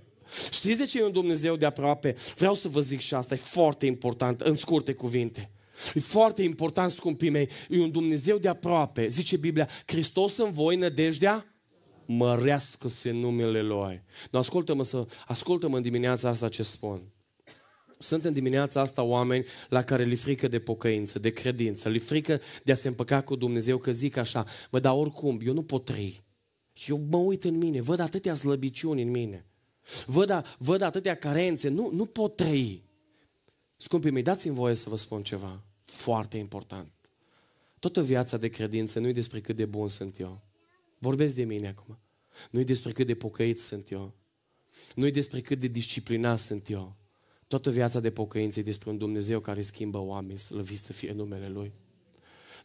Știți de ce e un Dumnezeu de aproape? Vreau să vă zic și asta, e foarte important, în scurte cuvinte. E foarte important, scumpii mei, e un Dumnezeu de aproape. Zice Biblia, Hristos în voi, nădejdea mărească-se numele Lui. Nu, ascultă-mă, să, ascultă-mă în dimineața asta ce spun. Sunt în dimineața asta oameni la care li frică de pocăință, de credință, li frică de a se împăca cu Dumnezeu, că zic așa, mă, dar oricum, eu nu pot trăi. Eu mă uit în mine, văd atâtea slăbiciuni în mine. Văd, a, văd atâtea carențe, nu, nu pot trăi. Scumpii mei, dați-mi voie să vă spun ceva foarte important. Toată viața de credință nu e despre cât de bun sunt eu. Vorbesc de mine acum. Nu e despre cât de pocăit sunt eu. Nu e despre cât de disciplinat sunt eu. Toată viața de pocăință e despre un Dumnezeu care schimbă oameni, slăviți să fie numele Lui.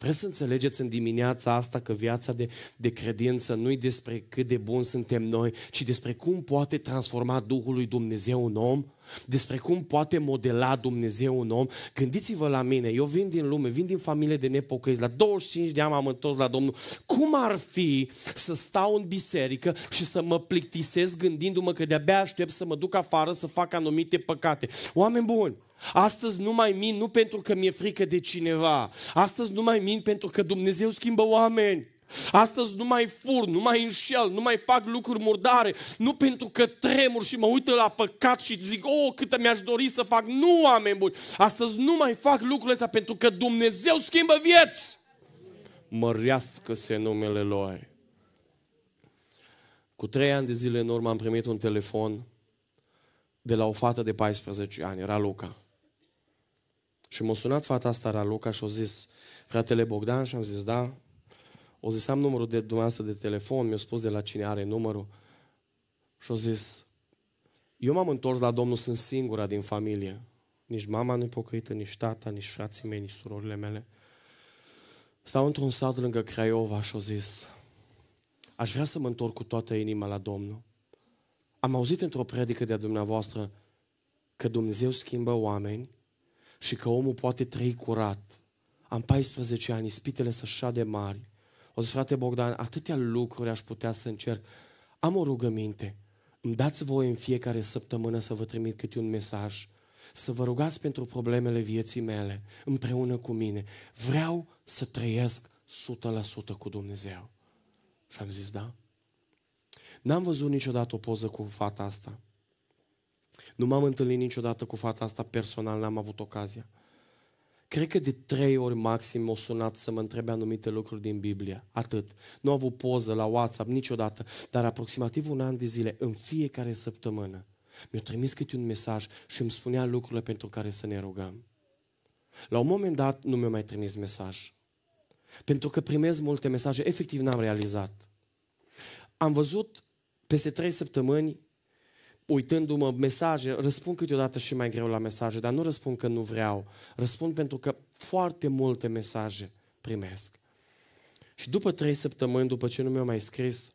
Vreți să înțelegeți în dimineața asta că viața de, de credință nu e despre cât de bun suntem noi, ci despre cum poate transforma Duhul lui Dumnezeu un om? despre cum poate modela Dumnezeu un om. Gândiți-vă la mine, eu vin din lume, vin din familie de nepocăiți, la 25 de ani am întors la Domnul. Cum ar fi să stau în biserică și să mă plictisesc gândindu-mă că de-abia aștept să mă duc afară să fac anumite păcate? Oameni buni, Astăzi nu mai min nu pentru că mi-e frică de cineva. Astăzi nu mai min pentru că Dumnezeu schimbă oameni. Astăzi nu mai fur, nu mai înșel, nu mai fac lucruri murdare, nu pentru că tremur și mă uită la păcat și zic, oh, câtă mi-aș dori să fac. Nu, oameni buni, astăzi nu mai fac lucrurile astea pentru că Dumnezeu schimbă vieți. Mărească-se numele Lui. Cu trei ani de zile în urmă am primit un telefon de la o fată de 14 ani, Era Luca. Și m-a sunat fata asta, Raluca, și a zis, fratele Bogdan, și am zis, da, o zis, am numărul de dumneavoastră de telefon, mi-a spus de la cine are numărul. și o zis, eu m-am întors la Domnul, sunt singura din familie. Nici mama nu-i pocăită, nici tata, nici frații mei, nici surorile mele. Stau într-un sat lângă Craiova și o zis, aș vrea să mă întorc cu toată inima la Domnul. Am auzit într-o predică de-a dumneavoastră că Dumnezeu schimbă oameni și că omul poate trăi curat. Am 14 ani, ispitele să șade mari. O zis, frate Bogdan, atâtea lucruri aș putea să încerc. Am o rugăminte. Îmi dați voi în fiecare săptămână să vă trimit câte un mesaj. Să vă rugați pentru problemele vieții mele, împreună cu mine. Vreau să trăiesc 100% cu Dumnezeu. Și am zis, da. N-am văzut niciodată o poză cu fata asta. Nu m-am întâlnit niciodată cu fata asta personal, n-am avut ocazia. Cred că de trei ori maxim o sunat să mă întrebe anumite lucruri din Biblie. Atât. Nu au avut poză la WhatsApp niciodată, dar aproximativ un an de zile, în fiecare săptămână, mi-a trimis câte un mesaj și îmi spunea lucrurile pentru care să ne rugăm. La un moment dat nu mi-a mai trimis mesaj. Pentru că primez multe mesaje, efectiv n-am realizat. Am văzut peste trei săptămâni uitându-mă mesaje, răspund câteodată și mai greu la mesaje, dar nu răspund că nu vreau. Răspund pentru că foarte multe mesaje primesc. Și după trei săptămâni, după ce nu mi-au mai scris,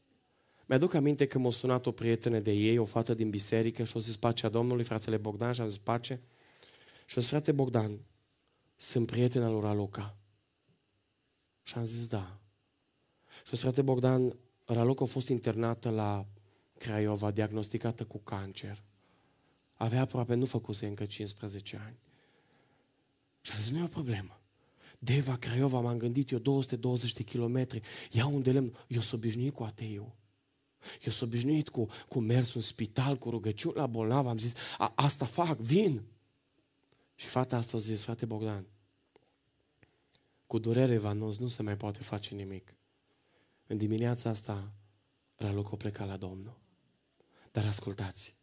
mi-aduc aminte că m-a sunat o prietenă de ei, o fată din biserică și a zis pacea Domnului, fratele Bogdan, și am zis pace. Și a zis, frate Bogdan, sunt prietena lui Raluca. Și am zis, da. Și a zis, frate Bogdan, Raluca a fost internată la Craiova, diagnosticată cu cancer. Avea aproape, nu făcuse încă 15 ani. Și a zis, nu e o problemă. Deva, Craiova, m-am gândit eu 220 de kilometri, ia un de lemn. Eu sunt s-o obișnuit cu ateiul. Eu sunt s-o obișnuit cu, cu mers în spital, cu rugăciuni la bolnav. Am zis, a, asta fac, vin. Și fata asta a zis, frate Bogdan, cu durere, vanos nu se mai poate face nimic. În dimineața asta, Raluc o pleca la Domnul. Dar ascultați,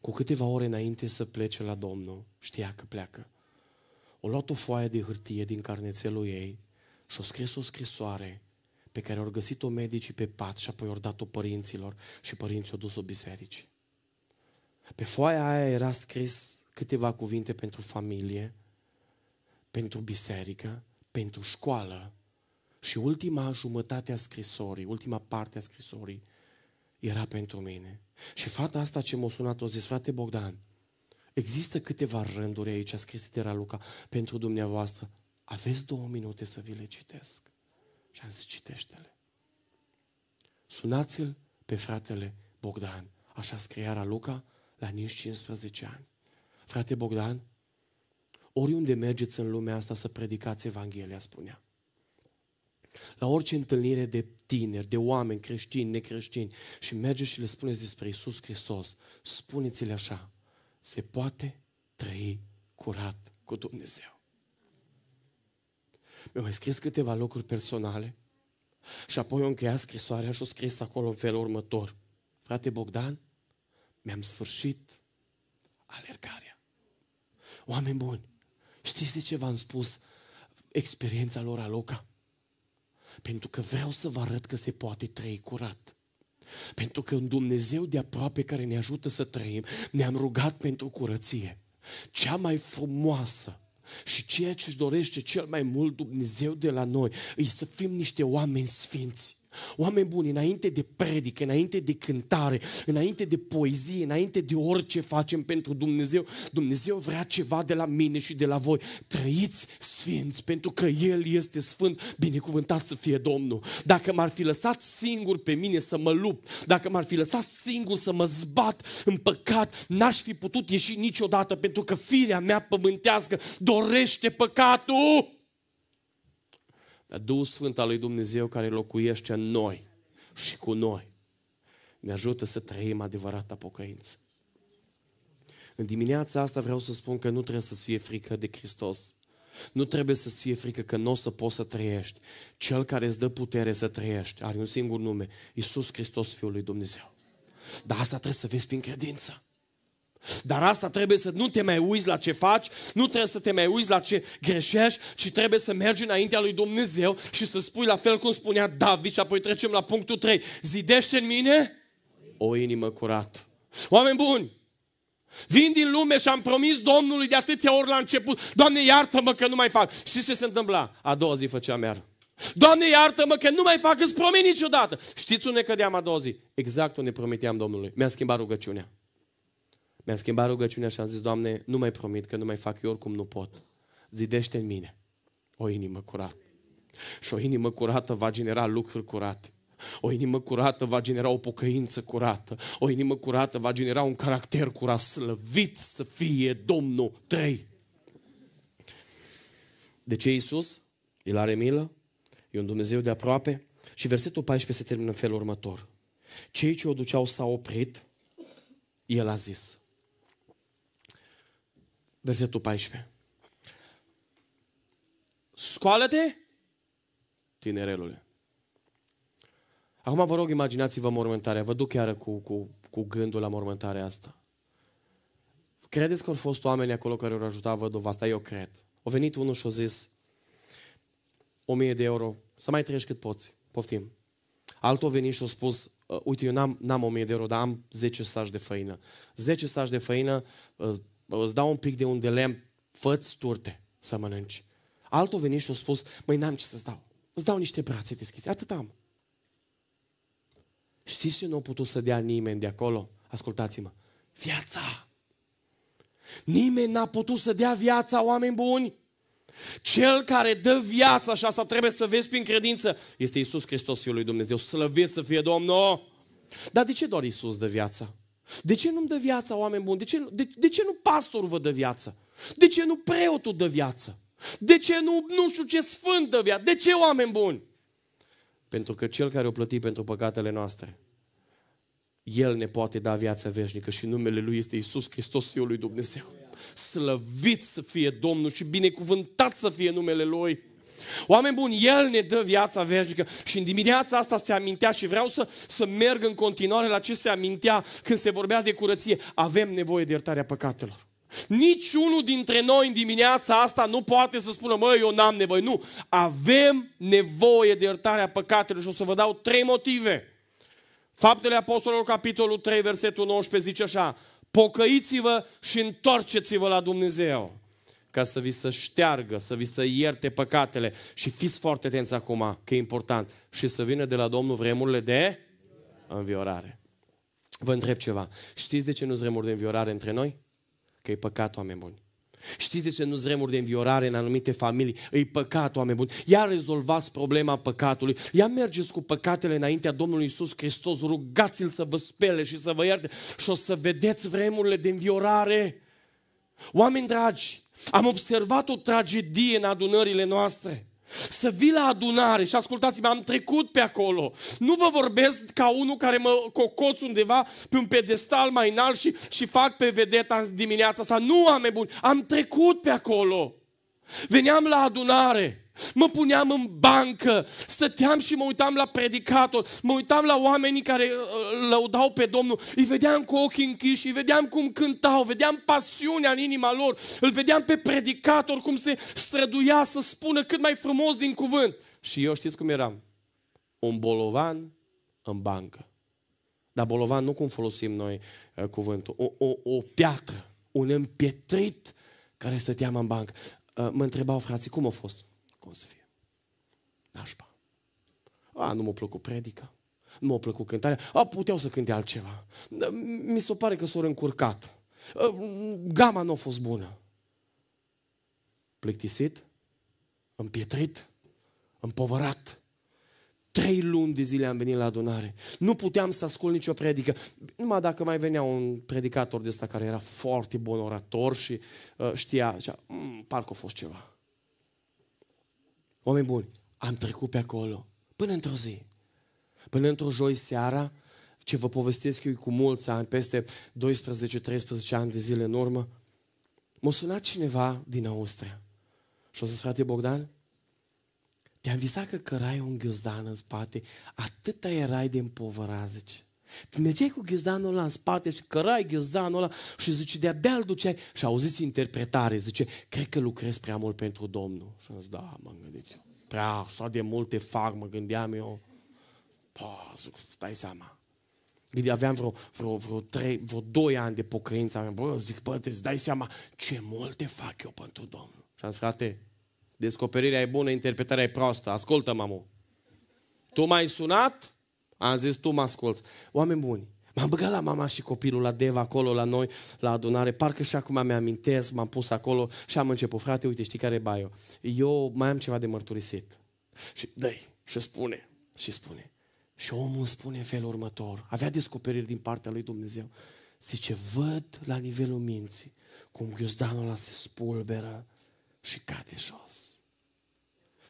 cu câteva ore înainte să plece la Domnul, știa că pleacă. O luat o foaie de hârtie din carnețelul ei și o scris o scrisoare pe care au găsit-o medicii pe pat și apoi au dat-o părinților și părinții au dus-o biserici. Pe foaia aia era scris câteva cuvinte pentru familie, pentru biserică, pentru școală și ultima jumătate a scrisorii, ultima parte a scrisorii era pentru mine. Și fata asta ce m-a sunat, o zis, frate Bogdan, există câteva rânduri aici scrise de la Luca pentru dumneavoastră. Aveți două minute să vi le citesc. Și am zis, citește-le. Sunați-l pe fratele Bogdan. Așa scria la Luca la nici 15 ani. Frate Bogdan, oriunde mergeți în lumea asta să predicați Evanghelia, spunea la orice întâlnire de tineri, de oameni creștini, necreștini și mergeți și le spuneți despre Isus Hristos, spuneți-le așa, se poate trăi curat cu Dumnezeu. Mi-au mai scris câteva lucruri personale și apoi o încheia scrisoarea și o scris acolo în felul următor. Frate Bogdan, mi-am sfârșit alergarea. Oameni buni, știți de ce v-am spus experiența lor a loca. Pentru că vreau să vă arăt că se poate trăi curat. Pentru că un Dumnezeu de aproape care ne ajută să trăim, ne-am rugat pentru curăție. Cea mai frumoasă și ceea ce își dorește cel mai mult Dumnezeu de la noi e să fim niște oameni sfinți. Oameni buni, înainte de predică, înainte de cântare, înainte de poezie, înainte de orice facem pentru Dumnezeu, Dumnezeu vrea ceva de la mine și de la voi. Trăiți sfinți, pentru că El este sfânt, binecuvântat să fie Domnul. Dacă m-ar fi lăsat singur pe mine să mă lupt, dacă m-ar fi lăsat singur să mă zbat în păcat, n-aș fi putut ieși niciodată, pentru că firea mea pământească dorește păcatul. Duhul Sfânt al lui Dumnezeu care locuiește în noi și cu noi ne ajută să trăim adevărata pocăință. În dimineața asta vreau să spun că nu trebuie să fie frică de Hristos. Nu trebuie să fie frică că nu o să poți să trăiești. Cel care îți dă putere să trăiești are un singur nume, Iisus Hristos, Fiul lui Dumnezeu. Dar asta trebuie să vezi prin credință. Dar asta trebuie să nu te mai uiți la ce faci, nu trebuie să te mai uiți la ce greșești, ci trebuie să mergi înaintea lui Dumnezeu și să spui la fel cum spunea David și apoi trecem la punctul 3. Zidește în mine o inimă curată. Oameni buni, vin din lume și am promis Domnului de atâtea ori la început, Doamne iartă-mă că nu mai fac. Știți ce se întâmpla? A doua zi făcea mea. Doamne iartă-mă că nu mai fac, îți promit niciodată. Știți unde cădeam a doua zi? Exact unde promiteam Domnului. Mi-a schimbat rugăciunea mi a schimbat rugăciunea și am zis, Doamne, nu mai promit că nu mai fac eu oricum nu pot. Zidește în mine o inimă curată. Și o inimă curată va genera lucruri curate. O inimă curată va genera o pocăință curată. O inimă curată va genera un caracter curat. Slăvit să fie Domnul 3. De ce Iisus? El are milă, e un Dumnezeu de aproape. Și versetul 14 se termină în felul următor. Cei ce o duceau s-au oprit, el a zis, versetul 14. Scoală-te, tinerelule. Acum vă rog, imaginați-vă mormântarea. Vă duc iară cu, cu, cu gândul la mormântarea asta. Credeți că au fost oameni acolo care au ajutat văduva asta? Eu cred. A venit unul și a zis 1000 de euro, să mai trăiești cât poți, poftim. Altul a venit și a spus, uite, eu n-am, n-am 1000 de euro, dar am 10 saci de făină. 10 saci de făină, ă, îți dau un pic de un lemn, fă-ți turte să mănânci. Altul veni și a spus, măi, n-am ce să-ți dau. Îți dau niște brațe deschise, atât am. Știți ce nu a putut să dea nimeni de acolo? Ascultați-mă. Viața. Nimeni n-a putut să dea viața, oameni buni. Cel care dă viața, și asta trebuie să vezi prin credință, este Isus Hristos, Fiul lui Dumnezeu. Slăvit să fie Domnul! Dar de ce doar Isus dă viața? De ce nu-mi dă viața oameni buni? De ce, de, de ce nu pastorul vă dă viață? De ce nu preotul dă viață? De ce nu, nu știu ce sfânt dă viață? De ce oameni buni? Pentru că cel care o plăti pentru păcatele noastre, el ne poate da viața veșnică și numele Lui este Isus Hristos, Fiul lui Dumnezeu. Slăvit să fie Domnul și binecuvântat să fie numele Lui. Oameni buni, El ne dă viața veșnică și în dimineața asta se amintea și vreau să, să merg în continuare la ce se amintea când se vorbea de curăție. Avem nevoie de iertarea păcatelor. Niciunul dintre noi în dimineața asta nu poate să spună, măi, eu n-am nevoie. Nu, avem nevoie de iertarea păcatelor și o să vă dau trei motive. Faptele Apostolilor, capitolul 3, versetul 19, zice așa, pocăiți-vă și întorceți-vă la Dumnezeu ca să vi să șteargă, să vi să ierte păcatele. Și fiți foarte atenți acum, că e important. Și să vină de la Domnul vremurile de înviorare. Vă întreb ceva. Știți de ce nu-s vremuri de înviorare între noi? Că e păcat, oameni buni. Știți de ce nu vremuri de înviorare în anumite familii? e păcat, oameni buni. Ia rezolvați problema păcatului. Ia mergeți cu păcatele înaintea Domnului Isus Hristos. Rugați-L să vă spele și să vă ierte. Și o să vedeți vremurile de înviorare. Oameni dragi, am observat o tragedie în adunările noastre. Să vii la adunare și ascultați-mă, am trecut pe acolo. Nu vă vorbesc ca unul care mă cocoț undeva pe un pedestal mai înalt și, și fac pe vedeta dimineața asta. Nu, oameni buni, am trecut pe acolo. Veneam la adunare, mă puneam în bancă, stăteam și mă uitam la predicator, mă uitam la oamenii care uh, uh, lăudau pe Domnul, îi vedeam cu ochii închiși, îi vedeam cum cântau, vedeam pasiunea în inima lor, îl vedeam pe predicator cum se străduia să spună cât mai frumos din cuvânt. Și eu știți cum eram? Un bolovan în bancă. Dar bolovan nu cum folosim noi uh, cuvântul, o, o, o piatră, un împietrit care stăteam în bancă. Uh, mă întrebau frații, cum a fost? Cum să fie? Nașpa. A, nu m-a plăcut predica. Nu m-a plăcut cântarea. A, puteau să cânte altceva. Da, mi se pare că s-au încurcat. Uh, gama nu a fost bună. Plictisit, împietrit, împovărat, Trei luni de zile am venit la adunare. Nu puteam să ascult nicio predică. Numai dacă mai venea un predicator de ăsta care era foarte bun orator și uh, știa, zicea, mm, parcă a fost ceva. Oameni buni, am trecut pe acolo. Până într-o zi. Până într-o joi seara, ce vă povestesc eu cu mulți ani, peste 12-13 ani de zile în urmă, m-a sunat cineva din Austria. Și a zis, frate Bogdan, te-am visat că cărai un ghiozdan în spate, atâta erai de împovărat, zice. Te mergeai cu ghiozdanul ăla în spate și cărai ghiozdanul ăla și zice, de-abia îl duceai. Și auziți interpretare, zice, cred că lucrez prea mult pentru Domnul. Și am zis, da, m-am gândit eu. Prea, așa de multe fac, mă gândeam eu. Pa, stai seama. Gândi, aveam vreo, vreo, vreo, trei, vreo doi ani de pocăință. bă, zic, bă, te dai seama ce multe fac eu pentru Domnul. Și am zis, frate, Descoperirea e bună, interpretarea e proastă. Ascultă, mamu. Tu m-ai sunat? Am zis, tu mă asculți. Oameni buni, M-am băgat la mama și copilul, la Deva, acolo, la noi, la adunare. Parcă și acum mi-amintesc, m-am pus acolo și am început. Frate, uite, știi care e baio? Eu mai am ceva de mărturisit. Și dă și spune, și spune. Și omul spune în felul următor. Avea descoperiri din partea lui Dumnezeu. Zice, văd la nivelul minții cum ghiozdanul ăla se spulberă și cade jos.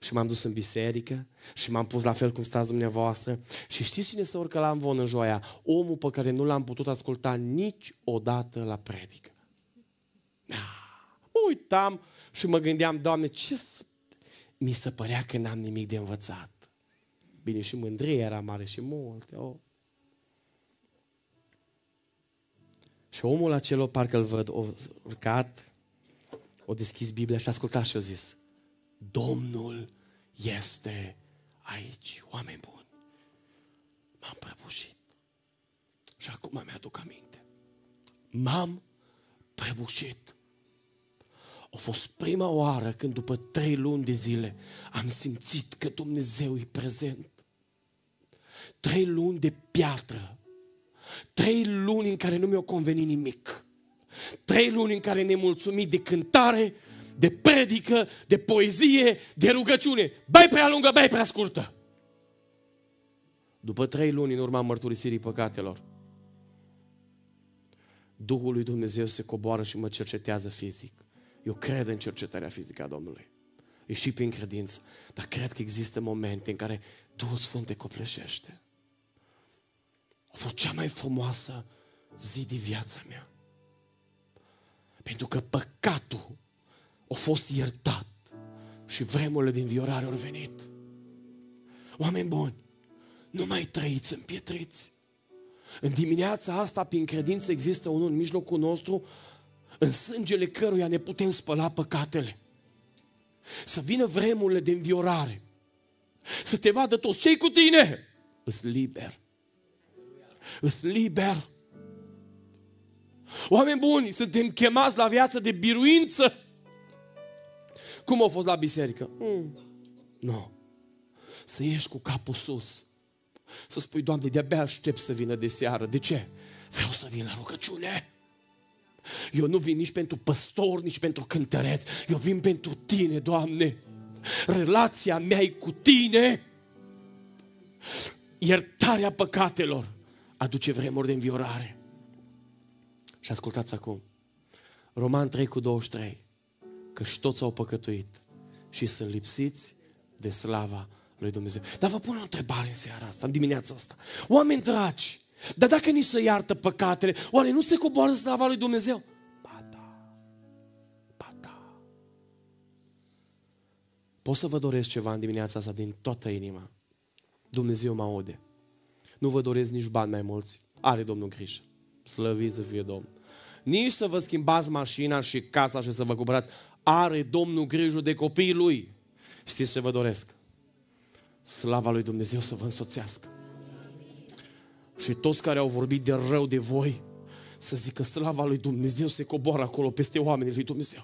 Și m-am dus în biserică și m-am pus la fel cum stați dumneavoastră. Și știți cine se urcă la învon în joia? Omul pe care nu l-am putut asculta niciodată la predică. Da. Mă uitam și mă gândeam, Doamne, ce mi se părea că n-am nimic de învățat. Bine, și mândrie era mare și multe. Oh. Și omul acela parcă îl văd urcat o deschis Biblia și a ascultat și a zis, Domnul este aici, oameni buni. M-am prăbușit. Și acum mi-aduc aminte. M-am prăbușit. A fost prima oară când după trei luni de zile am simțit că Dumnezeu e prezent. Trei luni de piatră. Trei luni în care nu mi-a convenit nimic. Trei luni în care ne mulțumim de cântare, de predică, de poezie, de rugăciune. Bai prea lungă, bai prea scurtă. După trei luni în urma mărturisirii păcatelor, Duhul lui Dumnezeu se coboară și mă cercetează fizic. Eu cred în cercetarea fizică a Domnului. E și prin credință. Dar cred că există momente în care Duhul Sfânt te copleșește. A fost cea mai frumoasă zi din viața mea. Pentru că păcatul a fost iertat și vremurile din viorare au venit. Oameni buni, nu mai trăiți pietriți. În dimineața asta, prin credință, există unul în mijlocul nostru, în sângele căruia ne putem spăla păcatele. Să vină vremurile de înviorare. Să te vadă toți cei cu tine. Îs liber. Îs liber. Oameni buni, suntem chemați la viață de biruință. Cum au fost la biserică? Mm. Nu. No. Să ieși cu capul sus. Să spui, Doamne, de-abia aștept să vină de seară. De ce? Vreau să vin la rugăciune. Eu nu vin nici pentru păstor, nici pentru cântăreți. Eu vin pentru Tine, Doamne. Relația mea e cu Tine. Iertarea păcatelor aduce vremuri de înviorare. Și ascultați acum. Roman 3 cu 23. și toți au păcătuit și sunt lipsiți de slava lui Dumnezeu. Dar vă pun o întrebare în seara asta, în dimineața asta. Oameni dragi, dar dacă ni se iartă păcatele, oare nu se coboară slava lui Dumnezeu? Ba da. Ba da. Pot să vă doresc ceva în dimineața asta din toată inima. Dumnezeu mă aude. Nu vă doresc nici bani mai mulți. Are Domnul grijă. Slăviți să fie Domnul nici să vă schimbați mașina și casa și să vă cumpărați. Are Domnul grijă de copiii Lui. Știți ce vă doresc? Slava Lui Dumnezeu să vă însoțească. Și toți care au vorbit de rău de voi, să zică slava Lui Dumnezeu se coboară acolo peste oamenii Lui Dumnezeu.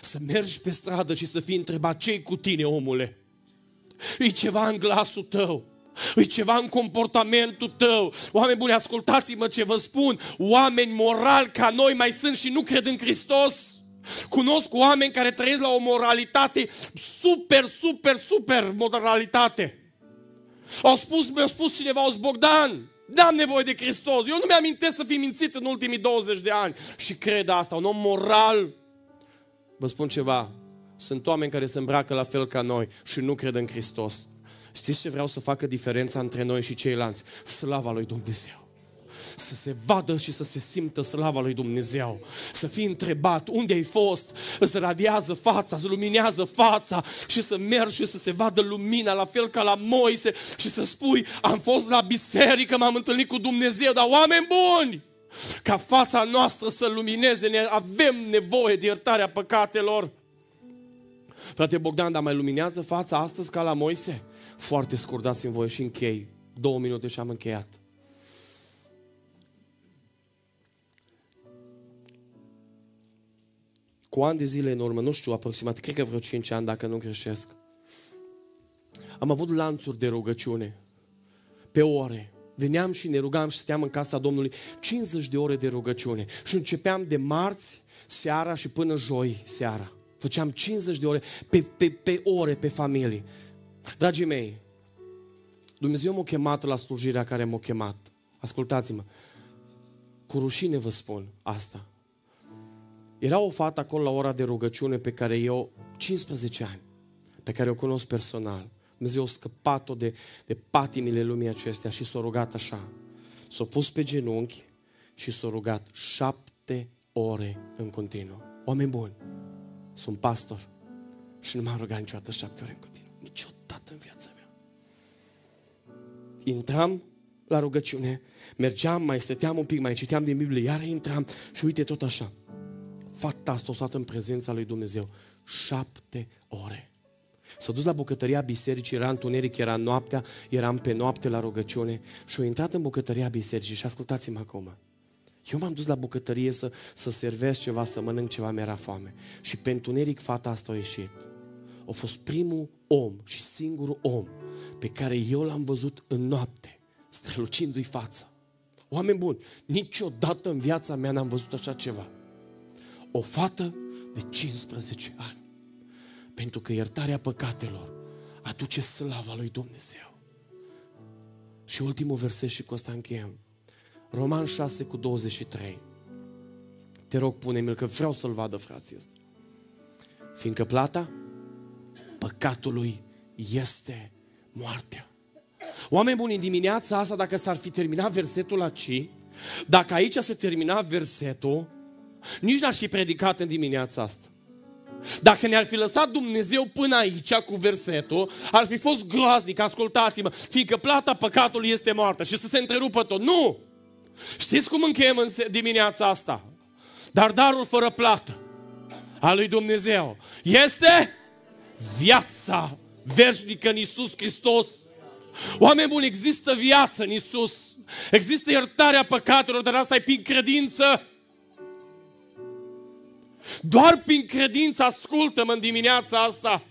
Să mergi pe stradă și să fii întrebat, ce cu tine, omule? E ceva în glasul tău. E ceva în comportamentul tău. Oameni buni, ascultați-mă ce vă spun. Oameni morali ca noi mai sunt și nu cred în Hristos. Cunosc oameni care trăiesc la o moralitate super, super, super moralitate. Au spus, mi-a spus cineva, au Bogdan, n-am nevoie de Hristos. Eu nu mi-amintesc să fi mințit în ultimii 20 de ani. Și cred asta, un om moral. Vă spun ceva, sunt oameni care se îmbracă la fel ca noi și nu cred în Hristos. Știți ce vreau să facă diferența între noi și ceilalți? Slava lui Dumnezeu să se vadă și să se simtă slava lui Dumnezeu. Să fii întrebat unde ai fost, îți radiază fața, îți luminează fața și să mergi și să se vadă lumina, la fel ca la Moise și să spui, am fost la biserică, m-am întâlnit cu Dumnezeu, dar oameni buni! Ca fața noastră să lumineze, ne avem nevoie de iertarea păcatelor. Frate Bogdan, dar mai luminează fața astăzi ca la Moise? Foarte scurt, dați-mi voie și închei. Două minute și am încheiat. Cu ani de zile în urmă, nu știu aproximativ, cred că vreo 5 ani, dacă nu greșesc, am avut lanțuri de rugăciune pe ore. Veneam și ne rugam și stăteam în casa Domnului 50 de ore de rugăciune și începeam de marți seara și până joi seara. Făceam 50 de ore pe, pe, pe ore, pe familie. Dragii mei, Dumnezeu m-a chemat la slujirea care m-a chemat. Ascultați-mă. Cu rușine vă spun asta. Era o fată acolo la ora de rugăciune pe care eu, 15 ani, pe care o cunosc personal. Dumnezeu a scăpat-o de, de patimile lumii acestea și s-a rugat așa. S-a pus pe genunchi și s-a rugat șapte ore în continuu. Oameni buni, sunt pastor și nu m-am rugat niciodată șapte ore în continuu. intram la rugăciune, mergeam, mai stăteam un pic, mai citeam din Biblie, iar intram și uite tot așa. fata asta stat în prezența lui Dumnezeu. Șapte ore. S-a dus la bucătăria bisericii, era întuneric, era noaptea, eram pe noapte la rugăciune și a intrat în bucătăria bisericii și ascultați-mă acum. Eu m-am dus la bucătărie să, să servesc ceva, să mănânc ceva, mi-era foame. Și pe întuneric fata asta a ieșit. A fost primul om și singurul om pe care eu l-am văzut în noapte, strălucindu-i fața. Oameni buni, niciodată în viața mea n-am văzut așa ceva. O fată de 15 ani. Pentru că iertarea păcatelor aduce slava lui Dumnezeu. Și ultimul verset și cu asta încheiem. Roman 6 cu 23. Te rog, pune-mi că vreau să-l vadă frații ăsta. Fiindcă plata păcatului este moartea. Oameni buni, în dimineața asta, dacă s-ar fi terminat versetul aici, dacă aici se termina versetul, nici n-aș fi predicat în dimineața asta. Dacă ne-ar fi lăsat Dumnezeu până aici cu versetul, ar fi fost groaznic, ascultați-mă, fiindcă plata păcatului este moartă și să se întrerupă tot. Nu! Știți cum încheiem în dimineața asta? Dar darul fără plată a lui Dumnezeu este viața veșnică în Iisus Hristos. Oameni buni, există viață în Iisus. Există iertarea păcatelor, dar asta e prin credință. Doar prin credință ascultăm în dimineața asta.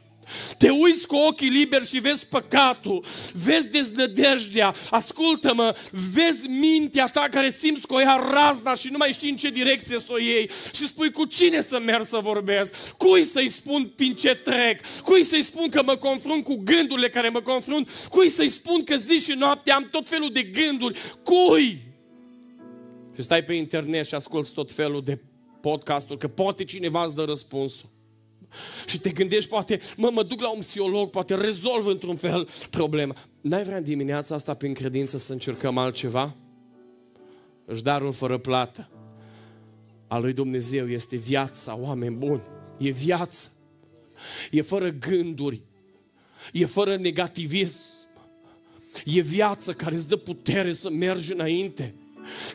Te uiți cu ochii liberi și vezi păcatul, vezi deznădejdea, ascultă-mă, vezi mintea ta care simți că o ia razna și nu mai știi în ce direcție să o iei și spui cu cine să merg să vorbesc, cui să-i spun prin ce trec, cui să-i spun că mă confrunt cu gândurile care mă confrunt, cui să-i spun că zi și noapte am tot felul de gânduri, cui? Și stai pe internet și asculți tot felul de podcasturi, că poate cineva îți dă răspunsul. Și te gândești, poate, mă, mă duc la un psiholog, poate rezolv într-un fel problema. N-ai vrea în dimineața asta, prin credință, să încercăm altceva? Își darul fără plată al lui Dumnezeu este viața, oameni buni. E viață. E fără gânduri. E fără negativism. E viață care îți dă putere să mergi înainte.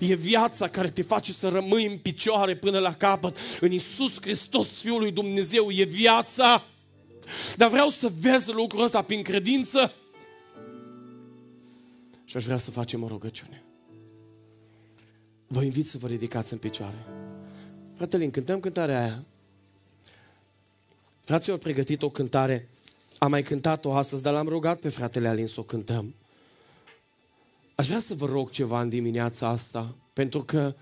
E viața care te face să rămâi în picioare până la capăt. În Isus Hristos, Fiul lui Dumnezeu, e viața. Dar vreau să vezi lucrul ăsta prin credință. Și aș vrea să facem o rugăciune. Vă invit să vă ridicați în picioare. Fratele, cântăm cântarea aia. Frații, au pregătit o cântare. Am mai cântat-o astăzi, dar l-am rugat pe fratele Alin să o cântăm. Aș vrea să vă rog ceva în dimineața asta, pentru că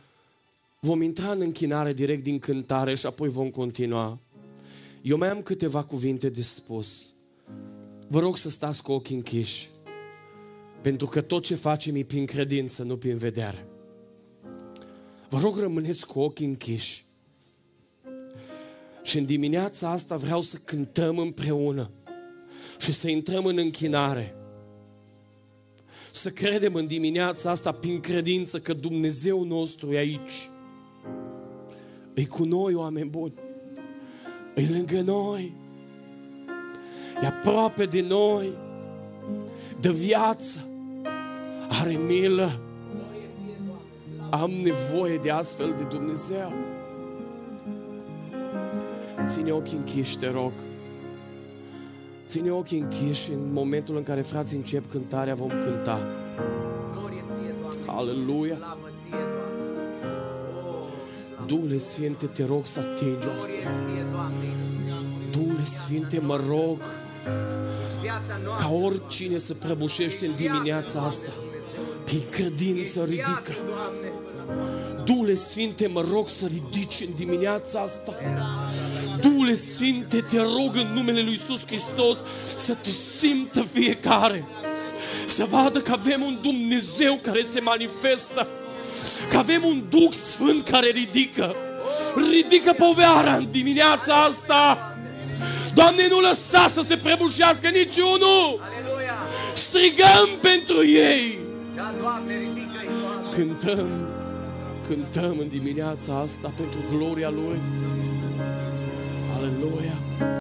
vom intra în închinare direct din cântare și apoi vom continua. Eu mai am câteva cuvinte de spus. Vă rog să stați cu ochii închiși, pentru că tot ce facem e prin credință, nu prin vedere. Vă rog rămâneți cu ochii închiși. Și în dimineața asta vreau să cântăm împreună și să intrăm în închinare să credem în dimineața asta prin credință că Dumnezeu nostru e aici. E cu noi, oameni buni. E lângă noi. E aproape de noi. De viață. Are milă. Am nevoie de astfel de Dumnezeu. Ține ochii închiși, te rog. Ține ochii închiși în momentul în care frații încep cântarea vom cânta. Glorie ție, Doamne! Aleluia! Oh, Duhule Sfinte, te rog să atingi astăzi. Duhule Sfinte, mă rog ca oricine să prăbușește în dimineața asta. pe credință ridică. Duhule Sfinte, mă rog să ridici în dimineața asta Duhule Sfinte, te rog în numele Lui Iisus Hristos să te simtă fiecare. Să vadă că avem un Dumnezeu care se manifestă. Că avem un Duh Sfânt care ridică. Ridică poveara în dimineața asta. Doamne, nu lăsa să se prăbușească niciunul. Strigăm pentru ei. Da, cântăm cântăm în dimineața asta pentru gloria Lui. Hallelujah.